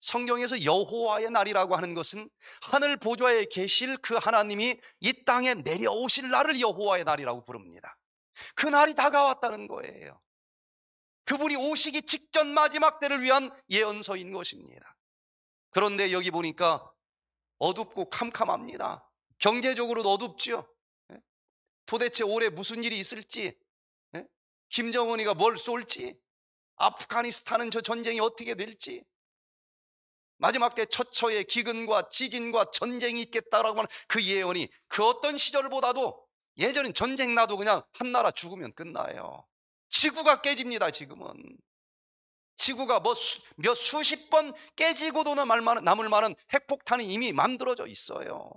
성경에서 여호와의 날이라고 하는 것은 하늘 보좌에 계실 그 하나님이 이 땅에 내려오실 날을 여호와의 날이라고 부릅니다. 그 날이 다가왔다는 거예요. 그분이 오시기 직전 마지막 때를 위한 예언서인 것입니다. 그런데 여기 보니까 어둡고 캄캄합니다. 경제적으로도 어둡지요. 예? 도대체 올해 무슨 일이 있을지, 예? 김정은이가 뭘 쏠지, 아프가니스탄은 저 전쟁이 어떻게 될지, 마지막 때 처처에 기근과 지진과 전쟁이 있겠다라고 하는 그 예언이 그 어떤 시절보다도 예전엔 전쟁 나도 그냥 한 나라 죽으면 끝나요. 지구가 깨집니다, 지금은. 지구가 뭐 몇 수십 번 깨지고도 남을 만한 핵폭탄이 이미 만들어져 있어요.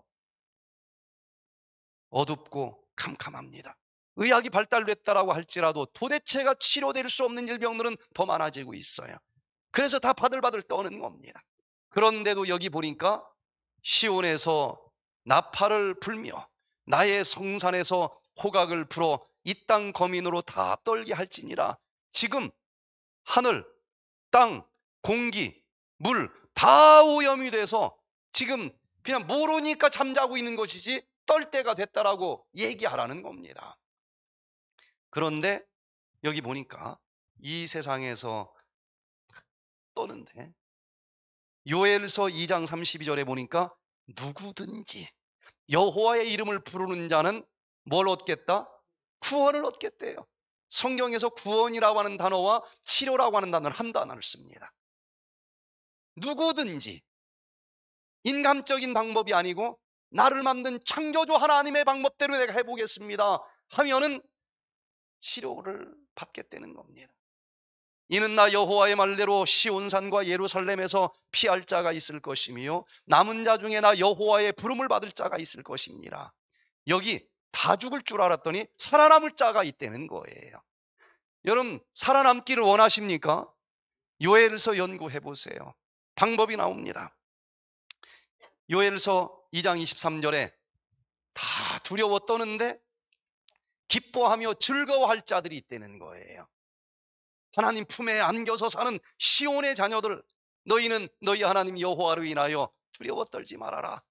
어둡고 캄캄합니다. 의학이 발달됐다라고 할지라도 도대체가 치료될 수 없는 질병들은 더 많아지고 있어요. 그래서 다 바들바들 떠는 겁니다. 그런데도 여기 보니까 시온에서 나팔을 불며 나의 성산에서 호각을 불어 이 땅 거민으로 다 떨게 할지니라 지금 하늘, 땅, 공기, 물 다 오염이 돼서 지금 그냥 모르니까 잠자고 있는 것이지 떨 때가 됐다라고 얘기하라는 겁니다. 그런데 여기 보니까 이 세상에서 떠는데 요엘서 2장 32절에 보니까 누구든지 여호와의 이름을 부르는 자는 뭘 얻겠다? 구원을 얻겠대요. 성경에서 구원이라고 하는 단어와 치료라고 하는 단어를 한 단어를 씁니다. 누구든지 인간적인 방법이 아니고 나를 만든 창조주 하나님의 방법대로 내가 해보겠습니다 하면은 치료를 받게 되는 겁니다. 이는 나 여호와의 말대로 시온산과 예루살렘에서 피할 자가 있을 것이며 남은 자 중에 나 여호와의 부름을 받을 자가 있을 것입니다. 여기 다 죽을 줄 알았더니 살아남을 자가 있다는 거예요. 여러분 살아남기를 원하십니까? 요엘서 연구해 보세요. 방법이 나옵니다. 요엘서 2장 23절에 다 두려워 떠는데 기뻐하며 즐거워할 자들이 있다는 거예요. 하나님 품에 안겨서 사는 시온의 자녀들 너희는 너희 하나님 여호와로 인하여 두려워 떨지 말아라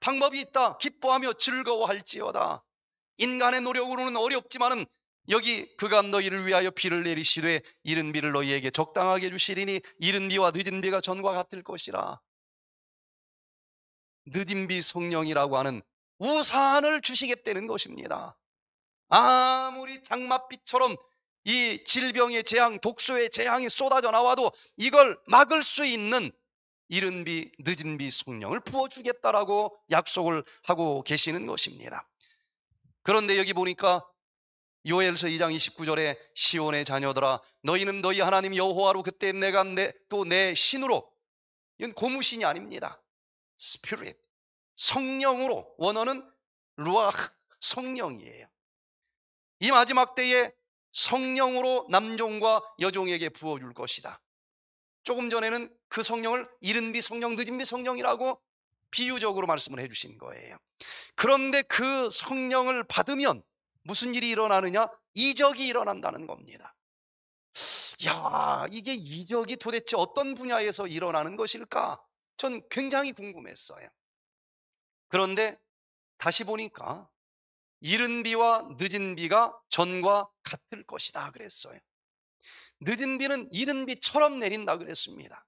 방법이 있다 기뻐하며 즐거워할지어다 인간의 노력으로는 어렵지만은 여기 그가 너희를 위하여 비를 내리시되 이른 비를 너희에게 적당하게 주시리니 이른 비와 늦은 비가 전과 같을 것이라 늦은 비 성령이라고 하는 우산을 주시겠다는 것입니다 아무리 장맛비처럼 이 질병의 재앙, 독소의 재앙이 쏟아져 나와도 이걸 막을 수 있는 이른 비, 늦은 비 성령을 부어주겠다라고 약속을 하고 계시는 것입니다. 그런데 여기 보니까 요엘서 2장 29절에 시온의 자녀들아 너희는 너희 하나님 여호와로 그때 내가 또 내 신으로 이건 고무신이 아닙니다. 스피릿 성령으로 원어는 루아흐 성령이에요. 이 마지막 때에 성령으로 남종과 여종에게 부어줄 것이다. 조금 전에는 그 성령을 이른비 성령, 늦은비 성령이라고 비유적으로 말씀을 해주신 거예요. 그런데 그 성령을 받으면 무슨 일이 일어나느냐? 이적이 일어난다는 겁니다. 야, 이게 이적이 도대체 어떤 분야에서 일어나는 것일까? 전 굉장히 궁금했어요. 그런데 다시 보니까 이른 비와 늦은 비가 전과 같을 것이다 그랬어요. 늦은 비는 이른 비처럼 내린다 그랬습니다.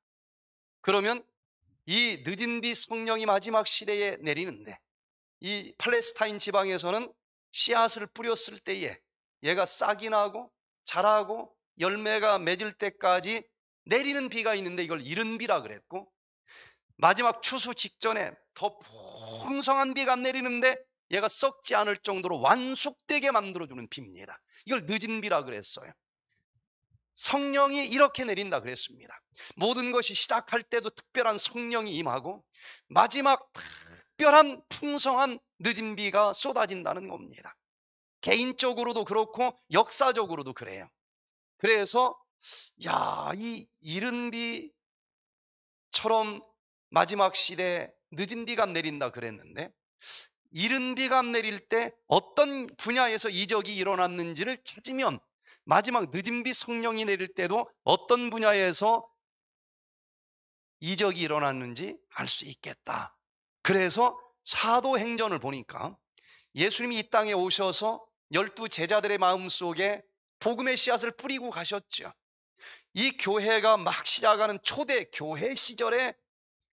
그러면 이 늦은 비 성령이 마지막 시대에 내리는데 이 팔레스타인 지방에서는 씨앗을 뿌렸을 때에 얘가 싹이 나고 자라고 열매가 맺을 때까지 내리는 비가 있는데 이걸 이른 비라 그랬고 마지막 추수 직전에 더 풍성한 비가 내리는데 얘가 썩지 않을 정도로 완숙되게 만들어주는 비입니다. 이걸 늦은 비라 그랬어요. 성령이 이렇게 내린다 그랬습니다. 모든 것이 시작할 때도 특별한 성령이 임하고 마지막 특별한 풍성한 늦은 비가 쏟아진다는 겁니다. 개인적으로도 그렇고 역사적으로도 그래요. 그래서 야, 이 이른 비처럼 마지막 시대에 늦은 비가 내린다 그랬는데 이른 비가 내릴 때 어떤 분야에서 이적이 일어났는지를 찾으면 마지막 늦은 비 성령이 내릴 때도 어떤 분야에서 이적이 일어났는지 알 수 있겠다. 그래서 사도행전을 보니까 예수님이 이 땅에 오셔서 열두 제자들의 마음속에 복음의 씨앗을 뿌리고 가셨죠. 이 교회가 막 시작하는 초대 교회 시절에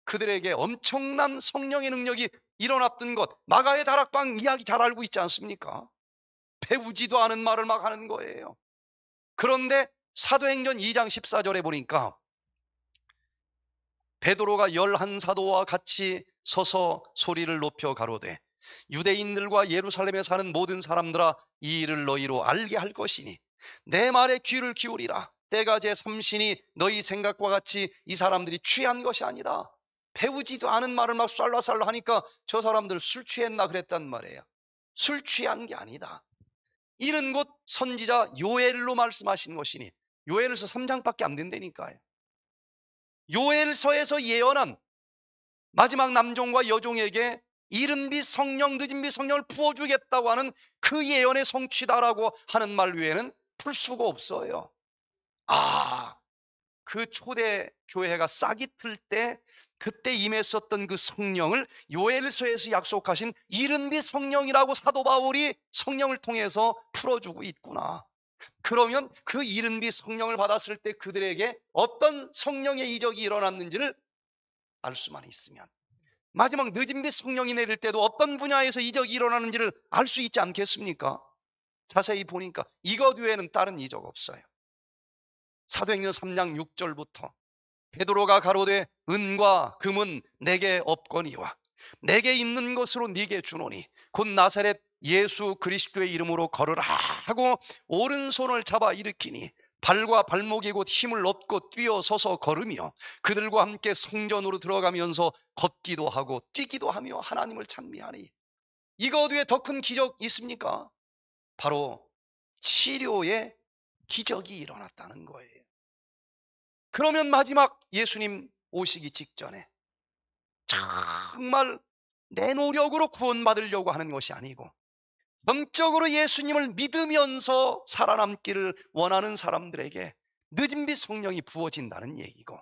그들에게 엄청난 성령의 능력이 일어났던 것, 마가의 다락방 이야기 잘 알고 있지 않습니까? 배우지도 않은 말을 막 하는 거예요. 그런데 사도행전 2장 14절에 보니까 베드로가 열한 사도와 같이 서서 소리를 높여 가로되 유대인들과 예루살렘에 사는 모든 사람들아 이 일을 너희로 알게 할 것이니 내 말에 귀를 기울이라 때가 제 삼신이 너희 생각과 같이 이 사람들이 취한 것이 아니다 배우지도 않은 말을 막쏠라쏠라 하니까 저 사람들 술 취했나 그랬단 말이에요. 술 취한 게 아니다. 이는 곧 선지자 요엘로 말씀하신 것이니 요엘서 3장밖에 안 된다니까요. 요엘서에서 예언한 마지막 남종과 여종에게 이른비 성령 늦은비 성령을 부어주겠다고 하는 그 예언의 성취다라고 하는 말 외에는 풀 수가 없어요. 아, 그 초대 교회가 싹이 틀때 그때 임했었던 그 성령을 요엘서에서 약속하신 이른비 성령이라고 사도 바울이 성령을 통해서 풀어주고 있구나. 그러면 그 이른비 성령을 받았을 때 그들에게 어떤 성령의 이적이 일어났는지를 알 수만 있으면 마지막 늦은비 성령이 내릴 때도 어떤 분야에서 이적이 일어나는지를 알 수 있지 않겠습니까? 자세히 보니까 이것 외에는 다른 이적 없어요. 사도행전 3장 6절부터 베드로가 가로되 은과 금은 내게 없거니와 내게 있는 것으로 네게 주노니 곧 나사렛 예수 그리스도의 이름으로 걸으라 하고 오른손을 잡아 일으키니 발과 발목이 곧 힘을 얻고 뛰어서서 걸으며 그들과 함께 성전으로 들어가면서 걷기도 하고 뛰기도 하며 하나님을 찬미하니 이거 뒤에 더 큰 기적 있습니까? 바로 치료의 기적이 일어났다는 거예요 그러면 마지막 예수님 오시기 직전에 정말 내 노력으로 구원받으려고 하는 것이 아니고 영적으로 예수님을 믿으면서 살아남기를 원하는 사람들에게 늦은 빛 성령이 부어진다는 얘기고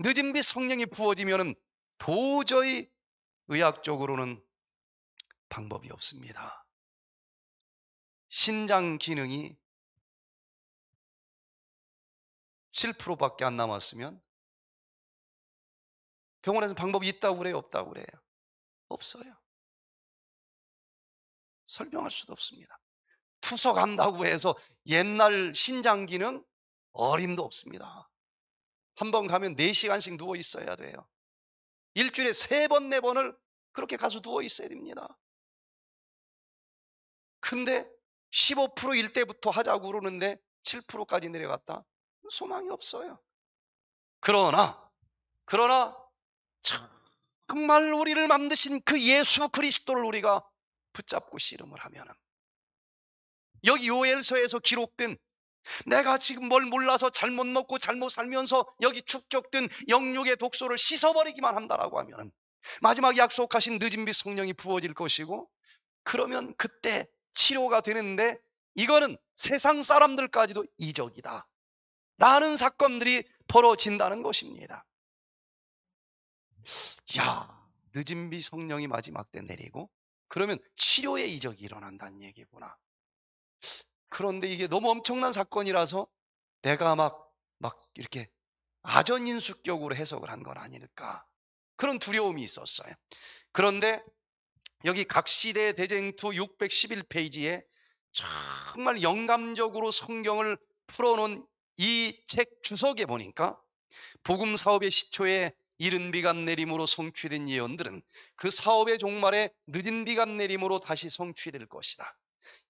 늦은 빛 성령이 부어지면 도저히 의학적으로는 방법이 없습니다. 신장 기능이 7%밖에 안 남았으면 병원에서 방법이 있다고 그래요? 없다고 그래요? 없어요. 설명할 수도 없습니다. 투석한다고 해서 옛날 신장기는 어림도 없습니다. 한 번 가면 4시간씩 누워 있어야 돼요. 일주일에 3번, 4번을 그렇게 가서 누워 있어야 됩니다. 근데 15%일 때부터 하자고 그러는데 7%까지 내려갔다. 소망이 없어요. 그러나, 그러나, 정말 우리를 만드신 그 예수 그리스도를 우리가 붙잡고 씨름을 하면 여기 요엘서에서 기록된 내가 지금 뭘 몰라서 잘못 먹고 잘못 살면서 여기 축적된 영육의 독소를 씻어버리기만 한다라고 하면 마지막 약속하신 늦은 비 성령이 부어질 것이고, 그러면 그때 치료가 되는데, 이거는 세상 사람들까지도 이적이다. 라는 사건들이 벌어진다는 것입니다. 야, 늦은 비 성령이 마지막 때 내리고 그러면 치료의 이적이 일어난다는 얘기구나. 그런데 이게 너무 엄청난 사건이라서 내가 막, 막 이렇게 아전인수격으로 해석을 한 건 아닐까. 그런 두려움이 있었어요. 그런데 여기 각 시대 의 대쟁투 611페이지에 정말 영감적으로 성경을 풀어놓은 이책 주석에 보니까 복음 사업의 시초에 이른 비가 내림으로 성취된 예언들은 그 사업의 종말에 늦은 비가 내림으로 다시 성취될 것이다.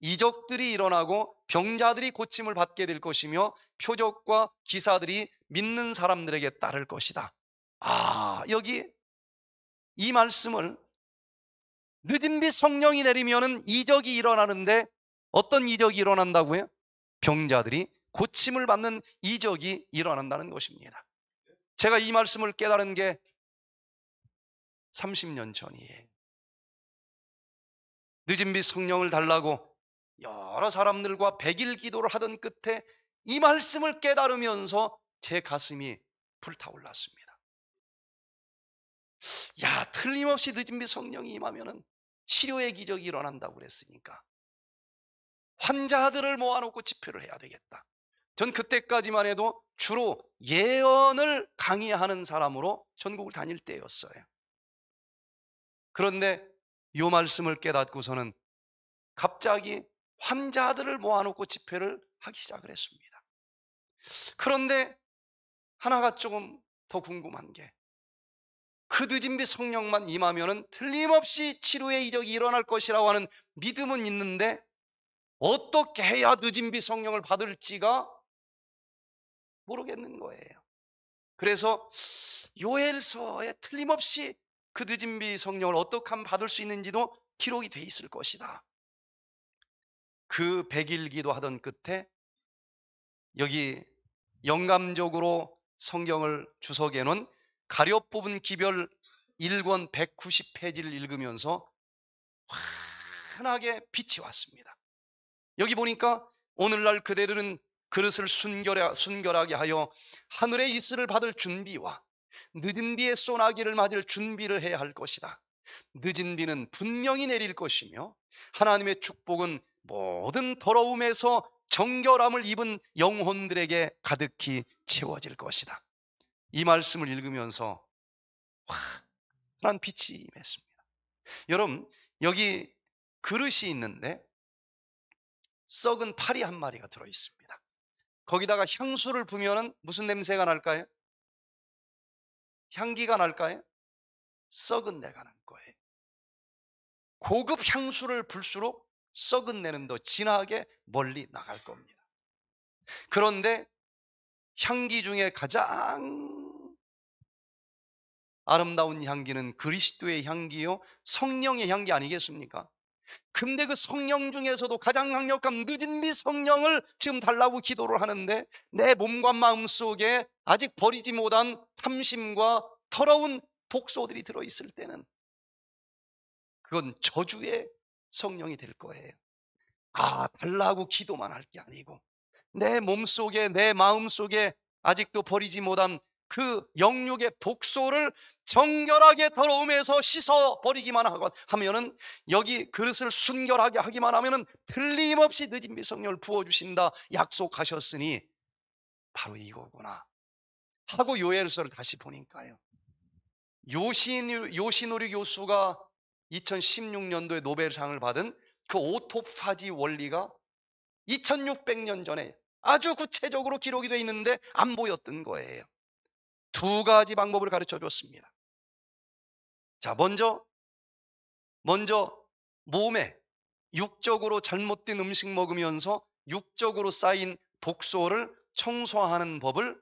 이적들이 일어나고 병자들이 고침을 받게 될 것이며 표적과 기사들이 믿는 사람들에게 따를 것이다. 아, 여기 이 말씀을 늦은 비 성령이 내리면 이적이 일어나는데 어떤 이적이 일어난다고요? 병자들이 고침을 받는 이적이 일어난다는 것입니다. 제가 이 말씀을 깨달은 게 30년 전이에요. 늦은 빛 성령을 달라고 여러 사람들과 백일 기도를 하던 끝에 이 말씀을 깨달으면서 제 가슴이 불타올랐습니다. 야, 틀림없이 늦은 빛 성령이 임하면 치료의 기적이 일어난다고 그랬으니까 환자들을 모아놓고 집회를 해야 되겠다. 전 그때까지만 해도 주로 예언을 강의하는 사람으로 전국을 다닐 때였어요. 그런데 이 말씀을 깨닫고서는 갑자기 환자들을 모아놓고 집회를 하기 시작을 했습니다. 그런데 하나가 조금 더 궁금한 게 그 늦은 비 성령만 임하면은 틀림없이 치료의 이적이 일어날 것이라고 하는 믿음은 있는데 어떻게 해야 늦은 비 성령을 받을지가 모르겠는 거예요. 그래서 요엘서에 틀림없이 그 늦은 비 성령을 어떻게 하면 받을 수 있는지도 기록이 돼 있을 것이다. 그 백일 기도하던 끝에 여기 영감적으로 성경을 주석에 는 가려 뽑은 기별 1권 190페이지를 읽으면서 환하게 빛이 왔습니다. 여기 보니까 오늘날 그대들은 그릇을 순결하게 하여 하늘의 이슬을 받을 준비와 늦은 비의 소나기를 맞을 준비를 해야 할 것이다. 늦은 비는 분명히 내릴 것이며 하나님의 축복은 모든 더러움에서 정결함을 입은 영혼들에게 가득히 채워질 것이다. 이 말씀을 읽으면서 확란 빛이 임했습니다. 여러분, 여기 그릇이 있는데 썩은 파리 한 마리가 들어 있습니다. 거기다가 향수를 부면은 무슨 냄새가 날까요? 향기가 날까요? 썩은 내가 날 거예요. 고급 향수를 불수록 썩은 내는 더 진하게 멀리 나갈 겁니다. 그런데 향기 중에 가장 아름다운 향기는 그리스도의 향기요, 성령의 향기 아니겠습니까? 근데 그 성령 중에서도 가장 강력한 늦은 그 미 성령을 지금 달라고 기도를 하는데 내 몸과 마음 속에 아직 버리지 못한 탐심과 더러운 독소들이 들어있을 때는 그건 저주의 성령이 될 거예요. 아, 달라고 기도만 할 게 아니고 내 몸 속에, 내 마음 속에 아직도 버리지 못한 그 영육의 독소를 정결하게 더러움에서 씻어버리기만 하면은 여기 그릇을 순결하게 하기만 하면은 틀림없이 늦은 미성년을 부어주신다 약속하셨으니 바로 이거구나 하고 요엘서를 다시 보니까요 요신, 요신우리 교수가 2016년도에 노벨상을 받은 그 오토파지 원리가 2600년 전에 아주 구체적으로 기록이 되어 있는데 안 보였던 거예요 두 가지 방법을 가르쳐 줬습니다 자, 먼저, 먼저 몸에 육적으로 잘못된 음식 먹으면서 육적으로 쌓인 독소를 청소하는 법을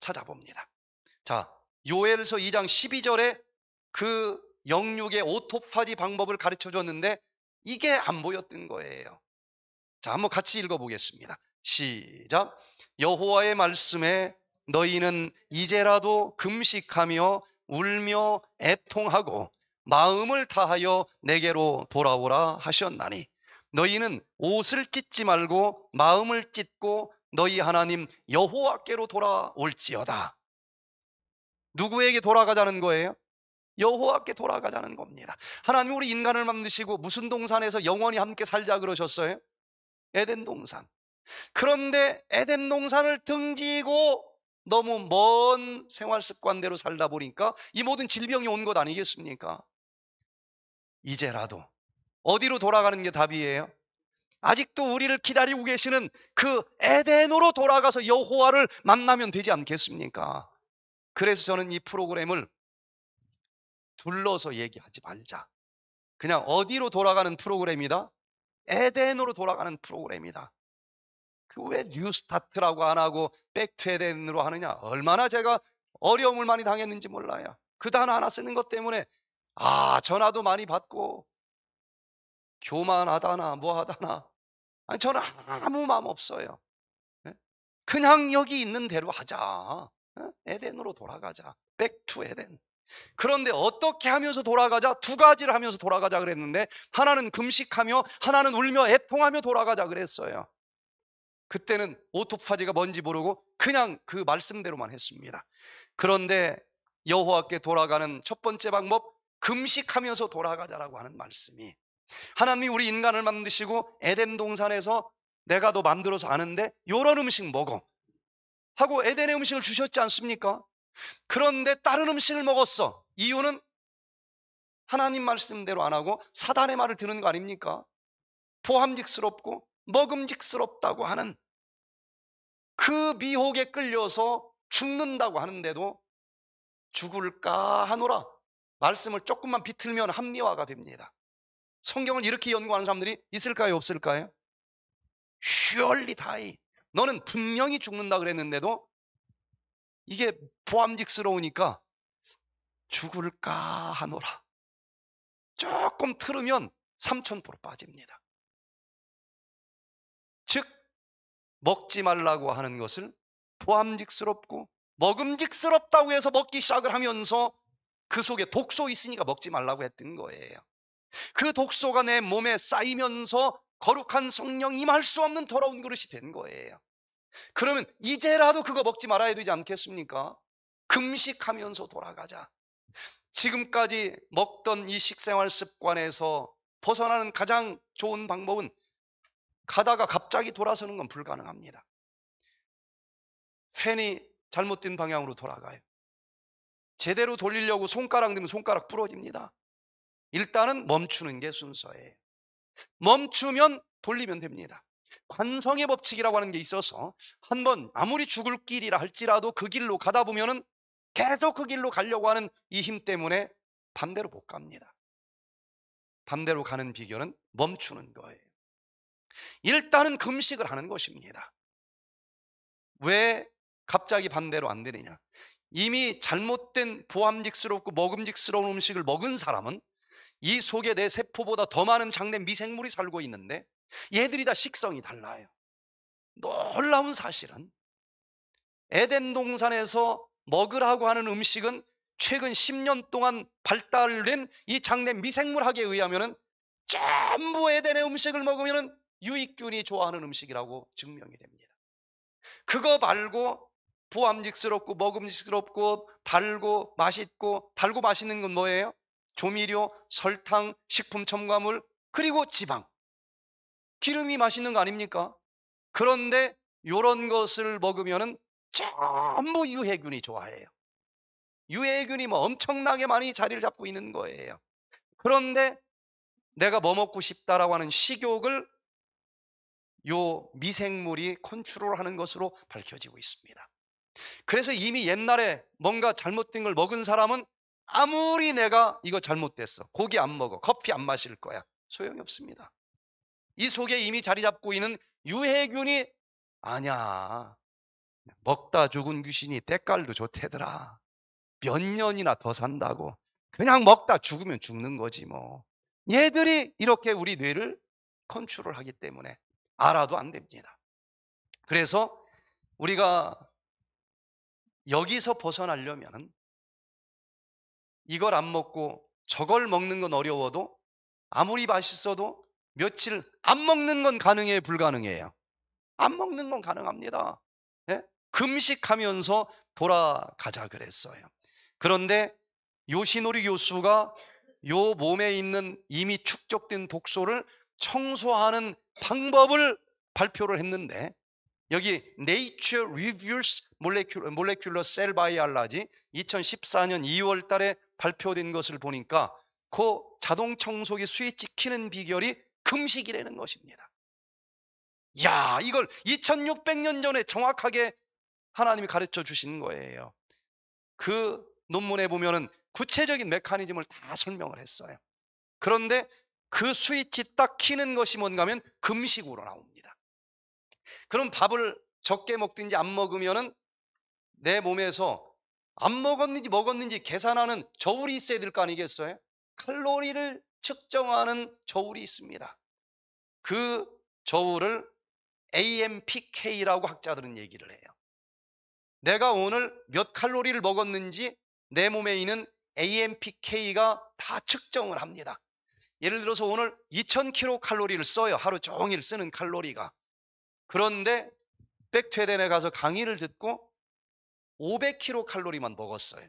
찾아봅니다. 자, 요엘서 2장 12절에 그 영육의 오토파지 방법을 가르쳐 줬는데 이게 안 보였던 거예요. 자, 한번 같이 읽어 보겠습니다. 시작. 여호와의 말씀에 너희는 이제라도 금식하며 울며 애통하고 마음을 다하여 내게로 돌아오라 하셨나니 너희는 옷을 찢지 말고 마음을 찢고 너희 하나님 여호와께로 돌아올지어다 누구에게 돌아가자는 거예요? 여호와께 돌아가자는 겁니다 하나님 우리 인간을 만드시고 무슨 동산에서 영원히 함께 살자 그러셨어요? 에덴 동산 그런데 에덴 동산을 등지고 너무 먼 생활 습관대로 살다 보니까 이 모든 질병이 온 것 아니겠습니까? 이제라도 어디로 돌아가는 게 답이에요? 아직도 우리를 기다리고 계시는 그 에덴으로 돌아가서 여호와를 만나면 되지 않겠습니까? 그래서 저는 이 프로그램을 둘러서 얘기하지 말자. 그냥 어디로 돌아가는 프로그램이다? 에덴으로 돌아가는 프로그램이다. 그왜 뉴스타트라고 안 하고 백투에덴으로 하느냐? 얼마나 제가 어려움을 많이 당했는지 몰라요. 그 단어 하나 쓰는 것 때문에 아 전화도 많이 받고 교만하다나 뭐하다나 아니 저는 아무 마음 없어요. 예? 그냥 여기 있는 대로 하자. 예? 에덴으로 돌아가자. 백투 에덴. 그런데 어떻게 하면서 돌아가자? 두 가지를 하면서 돌아가자 그랬는데 하나는 금식하며 하나는 울며 애통하며 돌아가자 그랬어요. 그때는 오토파지가 뭔지 모르고 그냥 그 말씀대로만 했습니다. 그런데 여호와께 돌아가는 첫 번째 방법 금식하면서 돌아가자라고 하는 말씀이 하나님이 우리 인간을 만드시고 에덴 동산에서 내가 너 만들어서 아는데 요런 음식 먹어 하고 에덴의 음식을 주셨지 않습니까? 그런데 다른 음식을 먹었어 이유는 하나님 말씀대로 안 하고 사단의 말을 듣는 거 아닙니까? 포함직스럽고 먹음직스럽다고 하는 그 미혹에 끌려서 죽는다고 하는데도 죽을까 하노라 말씀을 조금만 비틀면 합리화가 됩니다 성경을 이렇게 연구하는 사람들이 있을까요 없을까요? 슈얼리 다이 너는 분명히 죽는다 그랬는데도 이게 보암직스러우니까 죽을까 하노라 조금 틀으면 삼천포로 빠집니다 먹지 말라고 하는 것을 포함직스럽고 먹음직스럽다고 해서 먹기 시작을 하면서 그 속에 독소 있으니까 먹지 말라고 했던 거예요. 그 독소가 내 몸에 쌓이면서 거룩한 성령 임할 수 없는 더러운 그릇이 된 거예요. 그러면 이제라도 그거 먹지 말아야 되지 않겠습니까? 금식하면서 돌아가자. 지금까지 먹던 이 식생활 습관에서 벗어나는 가장 좋은 방법은 가다가 갑자기 돌아서는 건 불가능합니다. 팬이 잘못된 방향으로 돌아가요. 제대로 돌리려고 손가락 넣면 손가락 부러집니다. 일단은 멈추는 게 순서예요. 멈추면 돌리면 됩니다. 관성의 법칙이라고 하는 게 있어서 한 번 아무리 죽을 길이라 할지라도 그 길로 가다 보면은 계속 그 길로 가려고 하는 이 힘 때문에 반대로 못 갑니다. 반대로 가는 비결은 멈추는 거예요. 일단은 금식을 하는 것입니다. 왜 갑자기 반대로 안 되느냐? 이미 잘못된 보암직스럽고 먹음직스러운 음식을 먹은 사람은 이 속에 내 세포보다 더 많은 장내 미생물이 살고 있는데 얘들이 다 식성이 달라요. 놀라운 사실은 에덴 동산에서 먹으라고 하는 음식은 최근 10년 동안 발달된 이 장내 미생물학에 의하면 전부 에덴의 음식을 먹으면 유익균이 좋아하는 음식이라고 증명이 됩니다. 그거 말고 보암직스럽고 먹음직스럽고 달고 맛있고 달고 맛있는 건 뭐예요? 조미료, 설탕, 식품 첨가물 그리고 지방 기름이 맛있는 거 아닙니까? 그런데 이런 것을 먹으면은 전부 유해균이 좋아해요. 유해균이 뭐 엄청나게 많이 자리를 잡고 있는 거예요. 그런데 내가 뭐 먹고 싶다라고 하는 식욕을 요 미생물이 컨트롤하는 것으로 밝혀지고 있습니다. 그래서 이미 옛날에 뭔가 잘못된 걸 먹은 사람은 아무리 내가 이거 잘못됐어. 고기 안 먹어. 커피 안 마실 거야. 소용이 없습니다. 이 속에 이미 자리 잡고 있는 유해균이 아니야. 먹다 죽은 귀신이 때깔도 좋대더라. 몇 년이나 더 산다고. 그냥 먹다 죽으면 죽는 거지 뭐. 얘들이 이렇게 우리 뇌를 컨트롤하기 때문에 알아도 안 됩니다. 그래서 우리가 여기서 벗어나려면 이걸 안 먹고 저걸 먹는 건 어려워도 아무리 맛있어도 며칠 안 먹는 건 가능해 불가능해요. 안 먹는 건 가능합니다. 예? 금식하면서 돌아가자 그랬어요. 그런데 요시노리 교수가 요 몸에 있는 이미 축적된 독소를 청소하는 방법을 발표를 했는데 여기 Nature Reviews Molecular Cell Biology 2014년 2월 달에 발표된 것을 보니까 그 자동 청소기 스위치 키는 비결이 금식이라는 것입니다. 야, 이걸 2600년 전에 정확하게 하나님이 가르쳐 주신 거예요. 그 논문에 보면은 구체적인 메커니즘을 다 설명을 했어요. 그런데 그 스위치 딱 키는 것이 뭔가 하면 금식으로 나옵니다. 그럼 밥을 적게 먹든지 안 먹으면은 내 몸에서 안 먹었는지 먹었는지 계산하는 저울이 있어야 될 거 아니겠어요? 칼로리를 측정하는 저울이 있습니다. 그 저울을 AMPK라고 학자들은 얘기를 해요. 내가 오늘 몇 칼로리를 먹었는지 내 몸에 있는 AMPK가 다 측정을 합니다. 예를 들어서 오늘 2000kcal 를 써요. 하루 종일 쓰는 칼로리가. 그런데 백퇴대에 가서 강의를 듣고 500kcal만 먹었어요.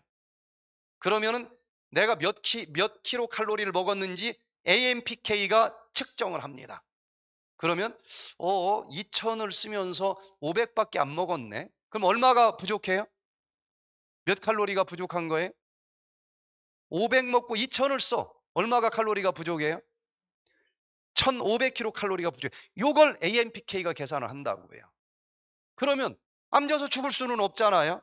그러면은 내가 몇, 키, 몇 k c a l 를 먹었는지 AMPK가 측정을 합니다. 그러면 어, 2000을 어, 쓰면서 500밖에 안 먹었네. 그럼 얼마가 부족해요? 몇 칼로리가 부족한 거예요? 500 먹고 2000을 써. 얼마가 칼로리가 부족해요? 1500kcal가 부족해 요걸 이 AMPK가 계산을 한다고 해요 그러면 암져서 죽을 수는 없잖아요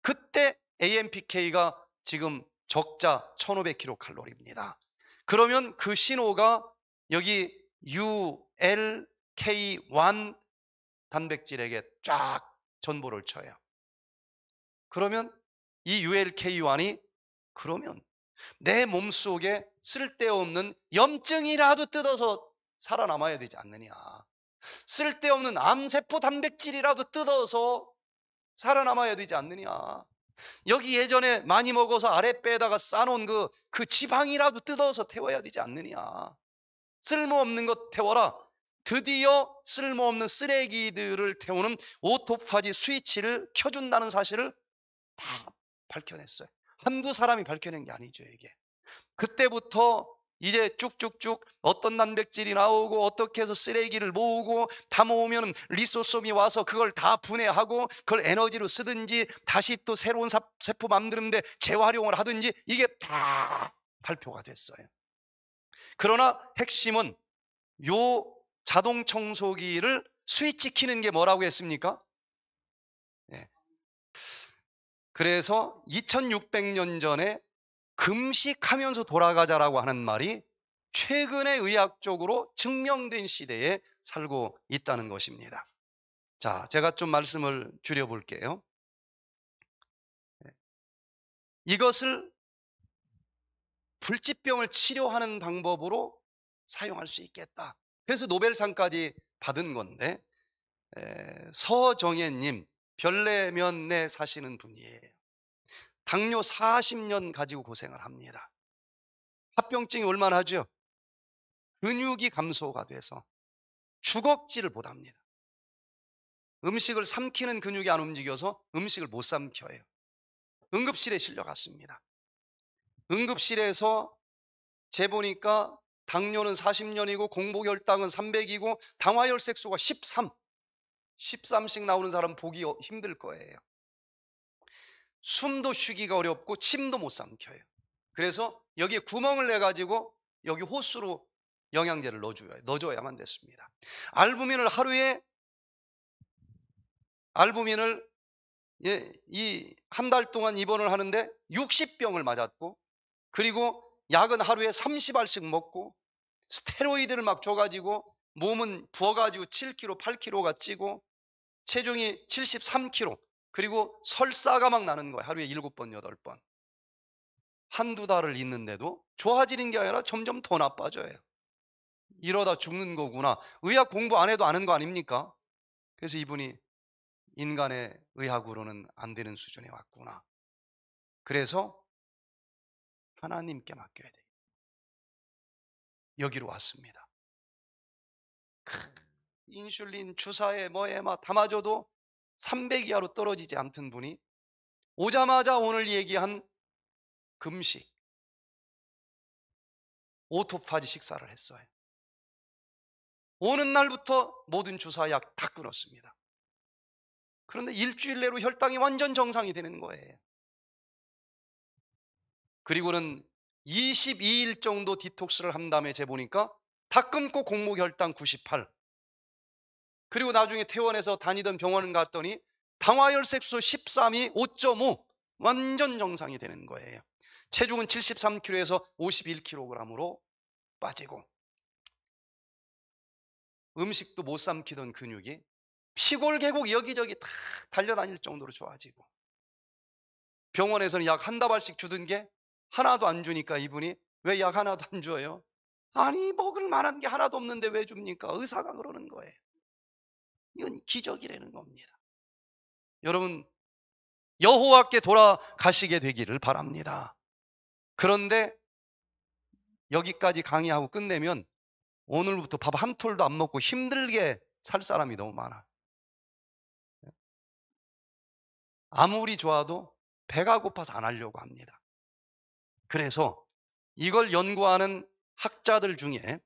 그때 AMPK가 지금 적자 1500kcal입니다 그러면 그 신호가 여기 ULK1 단백질에게 쫙 전보를 쳐요 그러면 이 ULK1이 그러면 내 몸속에 쓸데없는 염증이라도 뜯어서 살아남아야 되지 않느냐. 쓸데없는 암세포 단백질이라도 뜯어서 살아남아야 되지 않느냐. 여기 예전에 많이 먹어서 아랫배에다가 싸놓은 그, 그 지방이라도 뜯어서 태워야 되지 않느냐. 쓸모없는 것 태워라. 드디어 쓸모없는 쓰레기들을 태우는 오토파지 스위치를 켜준다는 사실을 다 밝혀냈어요. 한두 사람이 밝혀낸 게 아니죠, 이게. 그때부터 이제 쭉쭉쭉 어떤 단백질이 나오고 어떻게 해서 쓰레기를 모으고 다 모으면 리소솜이 와서 그걸 다 분해하고 그걸 에너지로 쓰든지 다시 또 새로운 세포 만드는데 재활용을 하든지 이게 다 발표가 됐어요. 그러나 핵심은 요 자동 청소기를 스위치 키는 게 뭐라고 했습니까? 네. 그래서 2600년 전에 금식하면서 돌아가자라고 하는 말이 최근의 의학적으로 증명된 시대에 살고 있다는 것입니다. 자, 제가 좀 말씀을 줄여볼게요. 이것을 불치병을 치료하는 방법으로 사용할 수 있겠다. 그래서 노벨상까지 받은 건데, 서정혜님, 별내면내 사시는 분이에요. 당뇨 40년 가지고 고생을 합니다. 합병증이 얼마나 하죠? 근육이 감소가 돼서 주걱지를 보답니다 음식을 삼키는 근육이 안 움직여서 음식을 못 삼켜요. 응급실에 실려갔습니다. 응급실에서 재보니까 당뇨는 40년이고 공복혈당은 300이고 당화혈색소가 13. 13씩 나오는 사람 보기 힘들 거예요. 숨도 쉬기가 어렵고 침도 못 삼켜요. 그래서 여기에 구멍을 내 가지고 여기 호수로 영양제를 넣어줘야 넣어줘야만 됐습니다. 알부민을 하루에 알부민을 예, 이한 달 동안 입원을 하는데 60병을 맞았고 그리고 약은 하루에 30알씩 먹고 스테로이드를 막 줘가지고 몸은 부어가지고 7kg, 8kg가 찌고 체중이 73kg 그리고 설사가 막 나는 거야. 하루에 일곱 번, 여덟 번. 한두 달을 있는데도 좋아지는 게 아니라 점점 더 나빠져요. 이러다 죽는 거구나. 의학 공부 안 해도 아는 거 아닙니까? 그래서 이분이 인간의 의학으로는 안 되는 수준에 왔구나. 그래서 하나님께 맡겨야 돼. 여기로 왔습니다. 크, 인슐린 주사에 뭐에 다 담아줘도 300 이하로 떨어지지 않던 분이 오자마자 오늘 얘기한 금식, 오토파지 식사를 했어요. 오는 날부터 모든 주사약 다 끊었습니다. 그런데 일주일 내로 혈당이 완전 정상이 되는 거예요. 그리고는 22일 정도 디톡스를 한 다음에 재보니까 다 끊고 공모 혈당 98, 그리고 나중에 퇴원해서 다니던 병원을 갔더니 당화혈색소 13이 5.5 완전 정상이 되는 거예요 체중은 73kg에서 51kg으로 빠지고 음식도 못 삼키던 근육이 피골 계곡 여기저기 다 달려다닐 정도로 좋아지고 병원에서는 약 한 다발씩 주던 게 하나도 안 주니까 이분이 왜 약 하나도 안 줘요? 아니 먹을 만한 게 하나도 없는데 왜 줍니까? 의사가 그러는 거예요 이건 기적이라는 겁니다. 여러분 여호와께 돌아가시게 되기를 바랍니다. 그런데 여기까지 강의하고 끝내면 오늘부터 밥 한 톨도 안 먹고 힘들게 살 사람이 너무 많아. 아무리 좋아도 배가 고파서 안 하려고 합니다. 그래서 이걸 연구하는 학자들 중에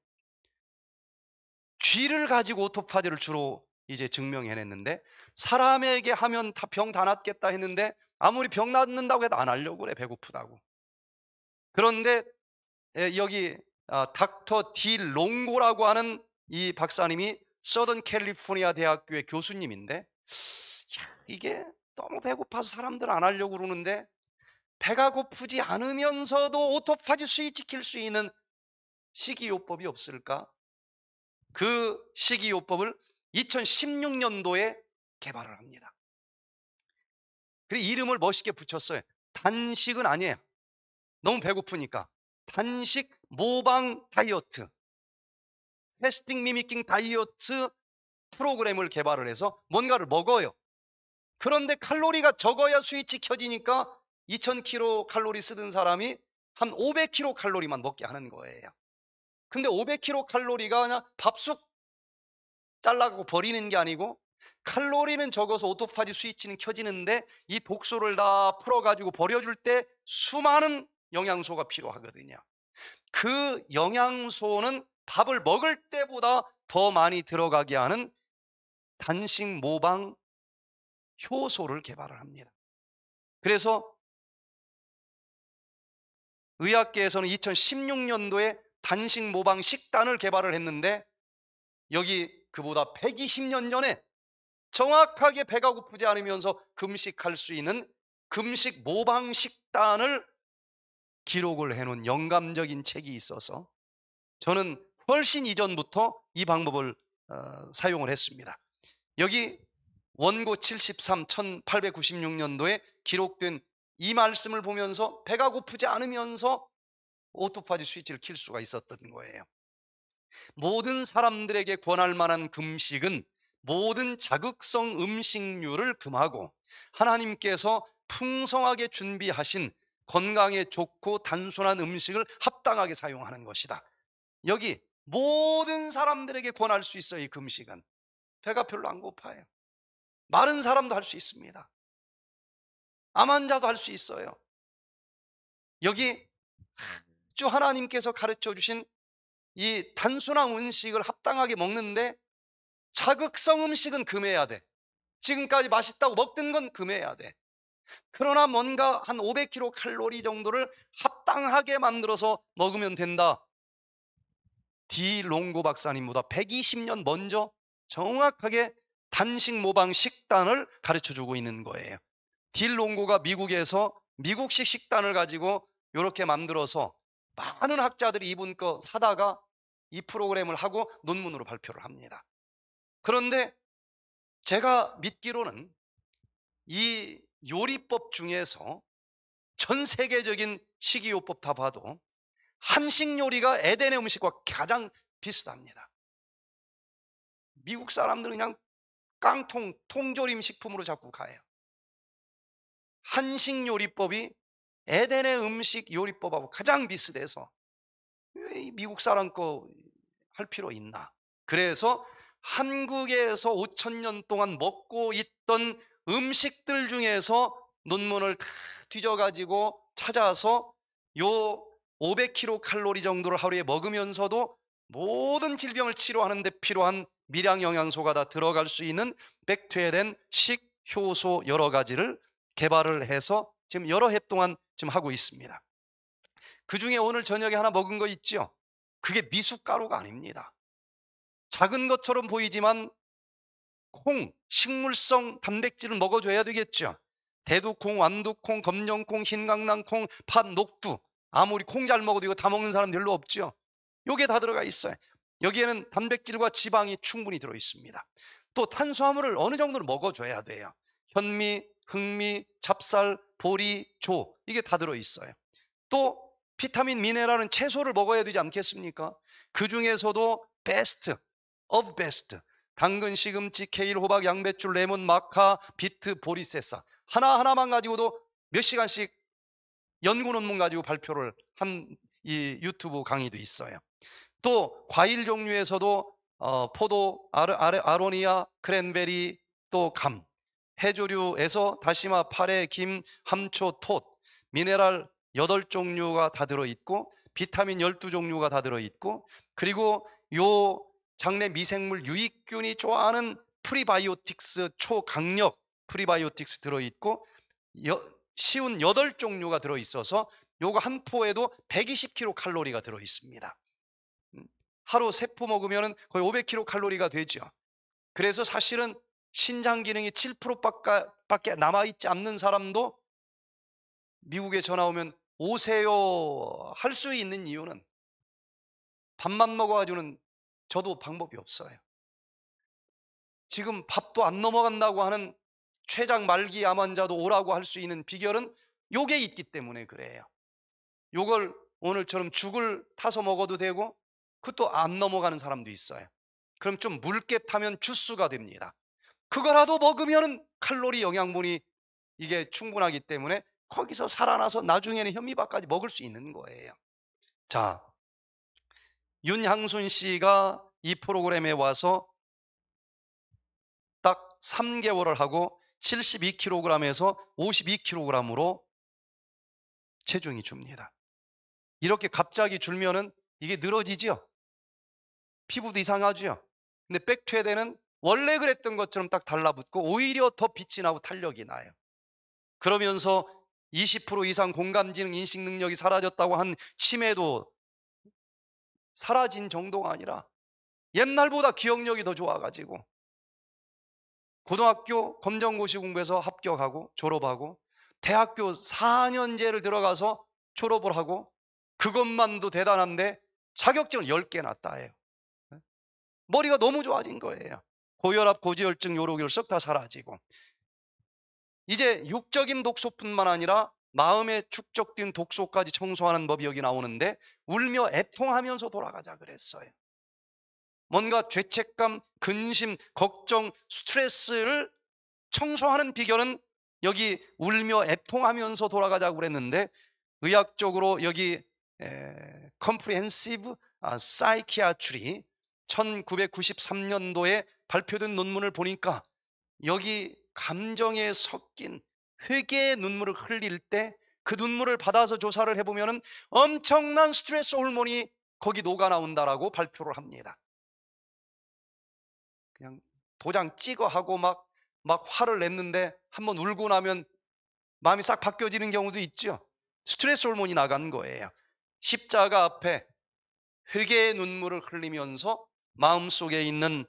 쥐를 가지고 오토파지를 주로 이제 증명해냈는데 사람에게 하면 다 병 다 낫겠다 했는데 아무리 병 낫는다고 해도 안 하려고 그래 배고프다고 그런데 예, 여기 아, 닥터 디 롱고라고 하는 이 박사님이 서던 캘리포니아 대학교의 교수님인데 야, 이게 너무 배고파서 사람들 안 하려고 그러는데 배가 고프지 않으면서도 오토파지 수위 지킬 수 있는 식이요법이 없을까? 그 식이요법을 2016년도에 개발을 합니다. 그리고 이름을 멋있게 붙였어요. 단식은 아니에요. 너무 배고프니까. 단식 모방 다이어트. 패스팅 미미킹 다이어트 프로그램을 개발을 해서 뭔가를 먹어요. 그런데 칼로리가 적어야 스위치 켜지니까 2000kg 칼로리 쓰던 사람이 한 500kg 칼로리만 먹게 하는 거예요. 근데 500kg 칼로리가 그냥 밥숙 잘라가고 버리는 게 아니고 칼로리는 적어서 오토파지 스위치는 켜지는데 이 독소를 다 풀어가지고 버려줄 때 수많은 영양소가 필요하거든요. 그 영양소는 밥을 먹을 때보다 더 많이 들어가게 하는 단식 모방 효소를 개발을 합니다. 그래서 의학계에서는 2016년도에 단식 모방 식단을 개발을 했는데 여기 그보다 120년 전에 정확하게 배가 고프지 않으면서 금식할 수 있는 금식 모방 식단을 기록을 해놓은 영감적인 책이 있어서 저는 훨씬 이전부터 이 방법을 어, 사용을 했습니다. 여기 원고 73 1896년도에 기록된 이 말씀을 보면서 배가 고프지 않으면서 오토파지 스위치를 킬 수가 있었던 거예요. 모든 사람들에게 권할 만한 금식은 모든 자극성 음식류를 금하고 하나님께서 풍성하게 준비하신 건강에 좋고 단순한 음식을 합당하게 사용하는 것이다. 여기 모든 사람들에게 권할 수 있어 이 금식은 배가 별로 안 고파요. 마른 사람도 할 수 있습니다. 암환자도 할 수 있어요. 여기 주 하나님께서 가르쳐 주신 이 단순한 음식을 합당하게 먹는데 자극성 음식은 금해야 돼. 지금까지 맛있다고 먹던 건 금해야 돼. 그러나 뭔가 한 500kcal 칼로리 정도를 합당하게 만들어서 먹으면 된다. 디 롱고 박사님보다 120년 먼저 정확하게 단식 모방 식단을 가르쳐 주고 있는 거예요. 디 롱고가 미국에서 미국식 식단을 가지고 이렇게 만들어서 많은 학자들이 이분 거 사다가 이 프로그램을 하고 논문으로 발표를 합니다. 그런데 제가 믿기로는 이 요리법 중에서 전 세계적인 식이요법 다 봐도 한식 요리가 에덴의 음식과 가장 비슷합니다. 미국 사람들은 그냥 깡통, 통조림 식품으로 자꾸 가요. 한식 요리법이 에덴의 음식 요리법하고 가장 비슷해서 왜 미국 사람 거할 필요 있나? 그래서 한국에서 5천 년 동안 먹고 있던 음식들 중에서 논문을 다 뒤져가지고 찾아서 요 500kcal 칼로리 정도를 하루에 먹으면서도 모든 질병을 치료하는 데 필요한 미량 영양소가 다 들어갈 수 있는 백퇴된 식효소 여러 가지를 개발을 해서 지금 여러 해 동안 지금 하고 있습니다. 그 중에 오늘 저녁에 하나 먹은 거 있죠? 그게 미숫가루가 아닙니다. 작은 것처럼 보이지만 콩, 식물성 단백질을 먹어줘야 되겠죠. 대두콩, 완두콩, 검정콩, 흰강낭콩, 팥, 녹두 아무리 콩 잘 먹어도 이거 다 먹는 사람 별로 없죠. 요게 다 들어가 있어요. 여기에는 단백질과 지방이 충분히 들어있습니다. 또 탄수화물을 어느 정도는 먹어줘야 돼요. 현미, 흑미, 잡쌀 보리, 조 이게 다 들어있어요. 또 비타민, 미네랄은 채소를 먹어야 되지 않겠습니까? 그 중에서도 베스트, of best, 당근, 시금치, 케일, 호박, 양배추, 레몬, 마카, 비트, 보리세사 하나하나만 가지고도 몇 시간씩 연구 논문 가지고 발표를 한 이 유튜브 강의도 있어요 또 과일 종류에서도 어, 포도, 아르, 아르, 아로니아, 크랜베리, 또감 해조류에서 다시마, 파래, 김, 함초, 톳 미네랄, 여덟 종류가 다 들어있고 비타민 12 종류가 다 들어있고 그리고 요 장내 미생물 유익균이 좋아하는 프리바이오틱스 초강력 프리바이오틱스 들어있고 쉬운 여덟 종류가 들어있어서 요거 한 포에도 120kcal가 들어있습니다 음, 하루 세 포 먹으면 거의 500kcal가 되죠 그래서 사실은 신장 기능이 7%밖에 남아있지 않는 사람도 미국에 전화 오면 오세요 할 수 있는 이유는 밥만 먹어가지고는 저도 방법이 없어요. 지금 밥도 안 넘어간다고 하는 최장 말기 암 환자도 오라고 할 수 있는 비결은 요게 있기 때문에 그래요. 요걸 오늘처럼 죽을 타서 먹어도 되고 그것도 안 넘어가는 사람도 있어요. 그럼 좀 묽게 타면 주스가 됩니다. 그거라도 먹으면 칼로리 영양분이 이게 충분하기 때문에 거기서 살아나서 나중에는 현미밥까지 먹을 수 있는 거예요. 자, 윤향순 씨가 이 프로그램에 와서 딱 3개월을 하고 72kg에서 52kg으로 체중이 줍니다. 이렇게 갑자기 줄면은 이게 늘어지죠? 피부도 이상하죠? 근데 백퇴대는 원래 그랬던 것처럼 딱 달라붙고 오히려 더 빛이 나고 탄력이 나요. 그러면서 20% 이상 공감 지능 인식 능력이 사라졌다고 한 치매도 사라진 정도가 아니라 옛날보다 기억력이 더 좋아가지고 고등학교 검정고시 공부해서 합격하고 졸업하고 대학교 4년제를 들어가서 졸업을 하고 그것만도 대단한데 자격증을 10개 났다 해요 네? 머리가 너무 좋아진 거예요 고혈압, 고지혈증, 요로결석 다 사라지고 이제 육적인 독소뿐만 아니라 마음에 축적된 독소까지 청소하는 법이 여기 나오는데 울며 애통하면서 돌아가자 그랬어요. 뭔가 죄책감, 근심, 걱정, 스트레스를 청소하는 비결은 여기 울며 애통하면서 돌아가자고 그랬는데 의학적으로 여기 컴프리헨시브 사이키아트리 1993년도에 발표된 논문을 보니까 여기 감정에 섞인 회개의 눈물을 흘릴 때 그 눈물을 받아서 조사를 해보면 엄청난 스트레스 호르몬이 거기 녹아나온다라고 발표를 합니다 그냥 도장 찍어 하고 막, 막 화를 냈는데 한번 울고 나면 마음이 싹 바뀌어지는 경우도 있죠 스트레스 호르몬이 나간 거예요 십자가 앞에 회개의 눈물을 흘리면서 마음속에 있는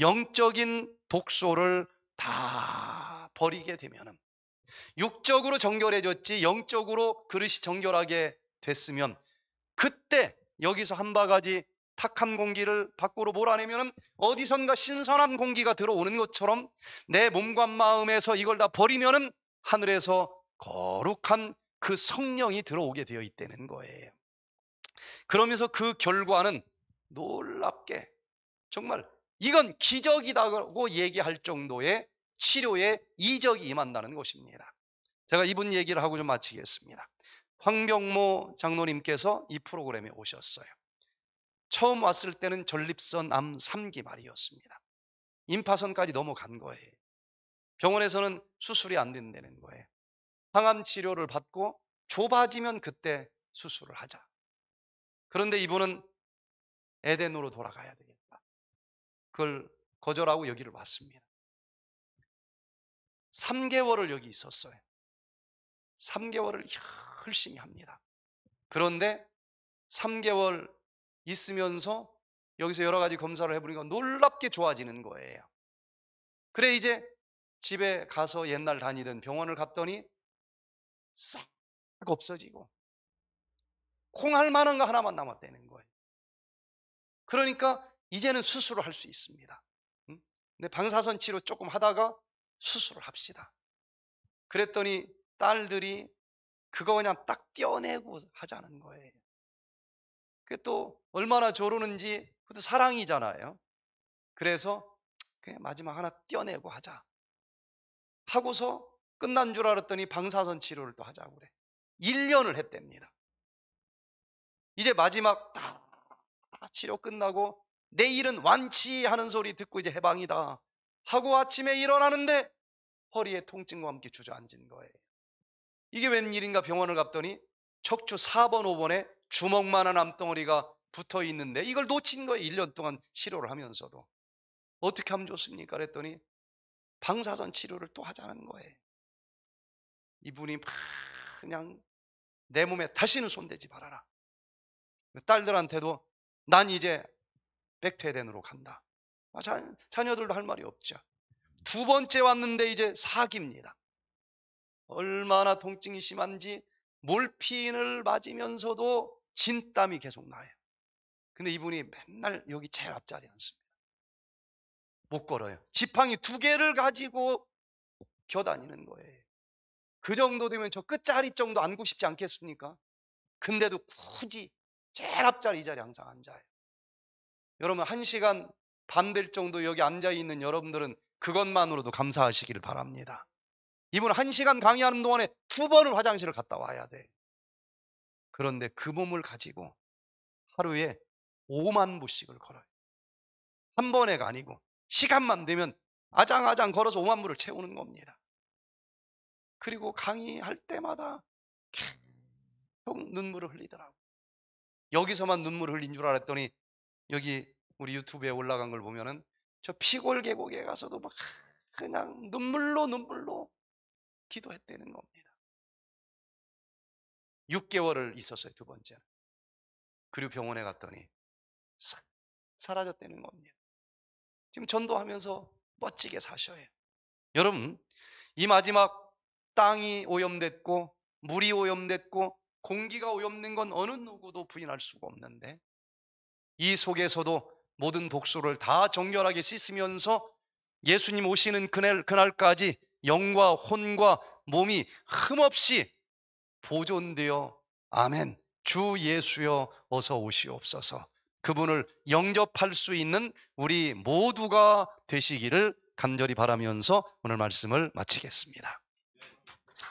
영적인 독소를 다 버리게 되면 육적으로 정결해졌지 영적으로 그릇이 정결하게 됐으면 그때 여기서 한 바가지 탁한 공기를 밖으로 몰아내면 어디선가 신선한 공기가 들어오는 것처럼 내 몸과 마음에서 이걸 다 버리면 하늘에서 거룩한 그 성령이 들어오게 되어 있다는 거예요 그러면서 그 결과는 놀랍게 정말 이건 기적이라고 얘기할 정도의 치료에 이적이 임한다는 것입니다. 제가 이분 얘기를 하고 좀 마치겠습니다. 황병모 장로님께서 이 프로그램에 오셨어요. 처음 왔을 때는 전립선 암 3기 말이었습니다. 임파선까지 넘어간 거예요. 병원에서는 수술이 안 된다는 거예요. 항암 치료를 받고 좁아지면 그때 수술을 하자. 그런데 이분은 에덴으로 돌아가야 돼. 요 그걸 거절하고 여기를 왔습니다. 3개월을 여기 있었어요. 3개월을 열심히 합니다. 그런데 3개월 있으면서 여기서 여러 가지 검사를 해보니까 놀랍게 좋아지는 거예요. 그래, 이제 집에 가서 옛날 다니던 병원을 갔더니 싹 없어지고 콩할 만한 거 하나만 남았다는 거예요. 그러니까 이제는 수술을 할 수 있습니다. 근데 방사선 치료 조금 하다가 수술을 합시다. 그랬더니 딸들이 그거 그냥 딱 떼어내고 하자는 거예요. 그게 또 얼마나 조르는지 그것도 사랑이잖아요. 그래서 마지막 하나 떼어내고 하자. 하고서 끝난 줄 알았더니 방사선 치료를 또 하자고 그래. 1년을 했답니다. 이제 마지막 다 치료 끝나고 내일은 완치하는 소리 듣고 이제 해방이다 하고 아침에 일어나는데 허리에 통증과 함께 주저앉은 거예요 이게 웬일인가 병원을 갔더니 척추 4번 5번에 주먹만한 암덩어리가 붙어 있는데 이걸 놓친 거예요 1년 동안 치료를 하면서도 어떻게 하면 좋습니까? 그랬더니 방사선 치료를 또 하자는 거예요 이분이 막 그냥 내 몸에 다시는 손대지 말아라 딸들한테도 난 이제 백태된으로 간다. 아, 자, 녀들도할 말이 없죠. 두 번째 왔는데 이제 사기입니다. 얼마나 통증이 심한지 몰핀을 맞으면서도 진땀이 계속 나요. 근데 이분이 맨날 여기 제일 앞자리 앉습니다. 못 걸어요. 지팡이 두 개를 가지고 겨다니는 거예요. 그 정도 되면 저 끝자리 정도 앉고 싶지 않겠습니까? 근데도 굳이 제일 앞자리 이 자리 에 항상 앉아요. 여러분 한 시간 반 될 정도 여기 앉아있는 여러분들은 그것만으로도 감사하시길 바랍니다 이분 한 시간 강의하는 동안에 두 번을 화장실을 갔다 와야 돼 그런데 그 몸을 가지고 하루에 5만 보씩을 걸어요 한 번에가 아니고 시간만 되면 아장아장 걸어서 5만 부를 채우는 겁니다 그리고 강의할 때마다 계속 눈물을 흘리더라고 여기서만 눈물을 흘린 줄 알았더니 여기 우리 유튜브에 올라간 걸 보면은 저 피골 계곡에 가서도 막 그냥 눈물로 눈물로 기도했다는 겁니다. 6개월을 있었어요, 두 번째는. 그리고 병원에 갔더니 싹 사라졌다는 겁니다. 지금 전도하면서 멋지게 사셔요. 여러분, 이 마지막 땅이 오염됐고 물이 오염됐고 공기가 오염된 건 어느 누구도 부인할 수가 없는데 이 속에서도 모든 독소를 다 정렬하게 씻으면서 예수님 오시는 그날, 그날까지 영과 혼과 몸이 흠없이 보존되어 아멘 주 예수여 어서 오시옵소서 그분을 영접할 수 있는 우리 모두가 되시기를 간절히 바라면서 오늘 말씀을 마치겠습니다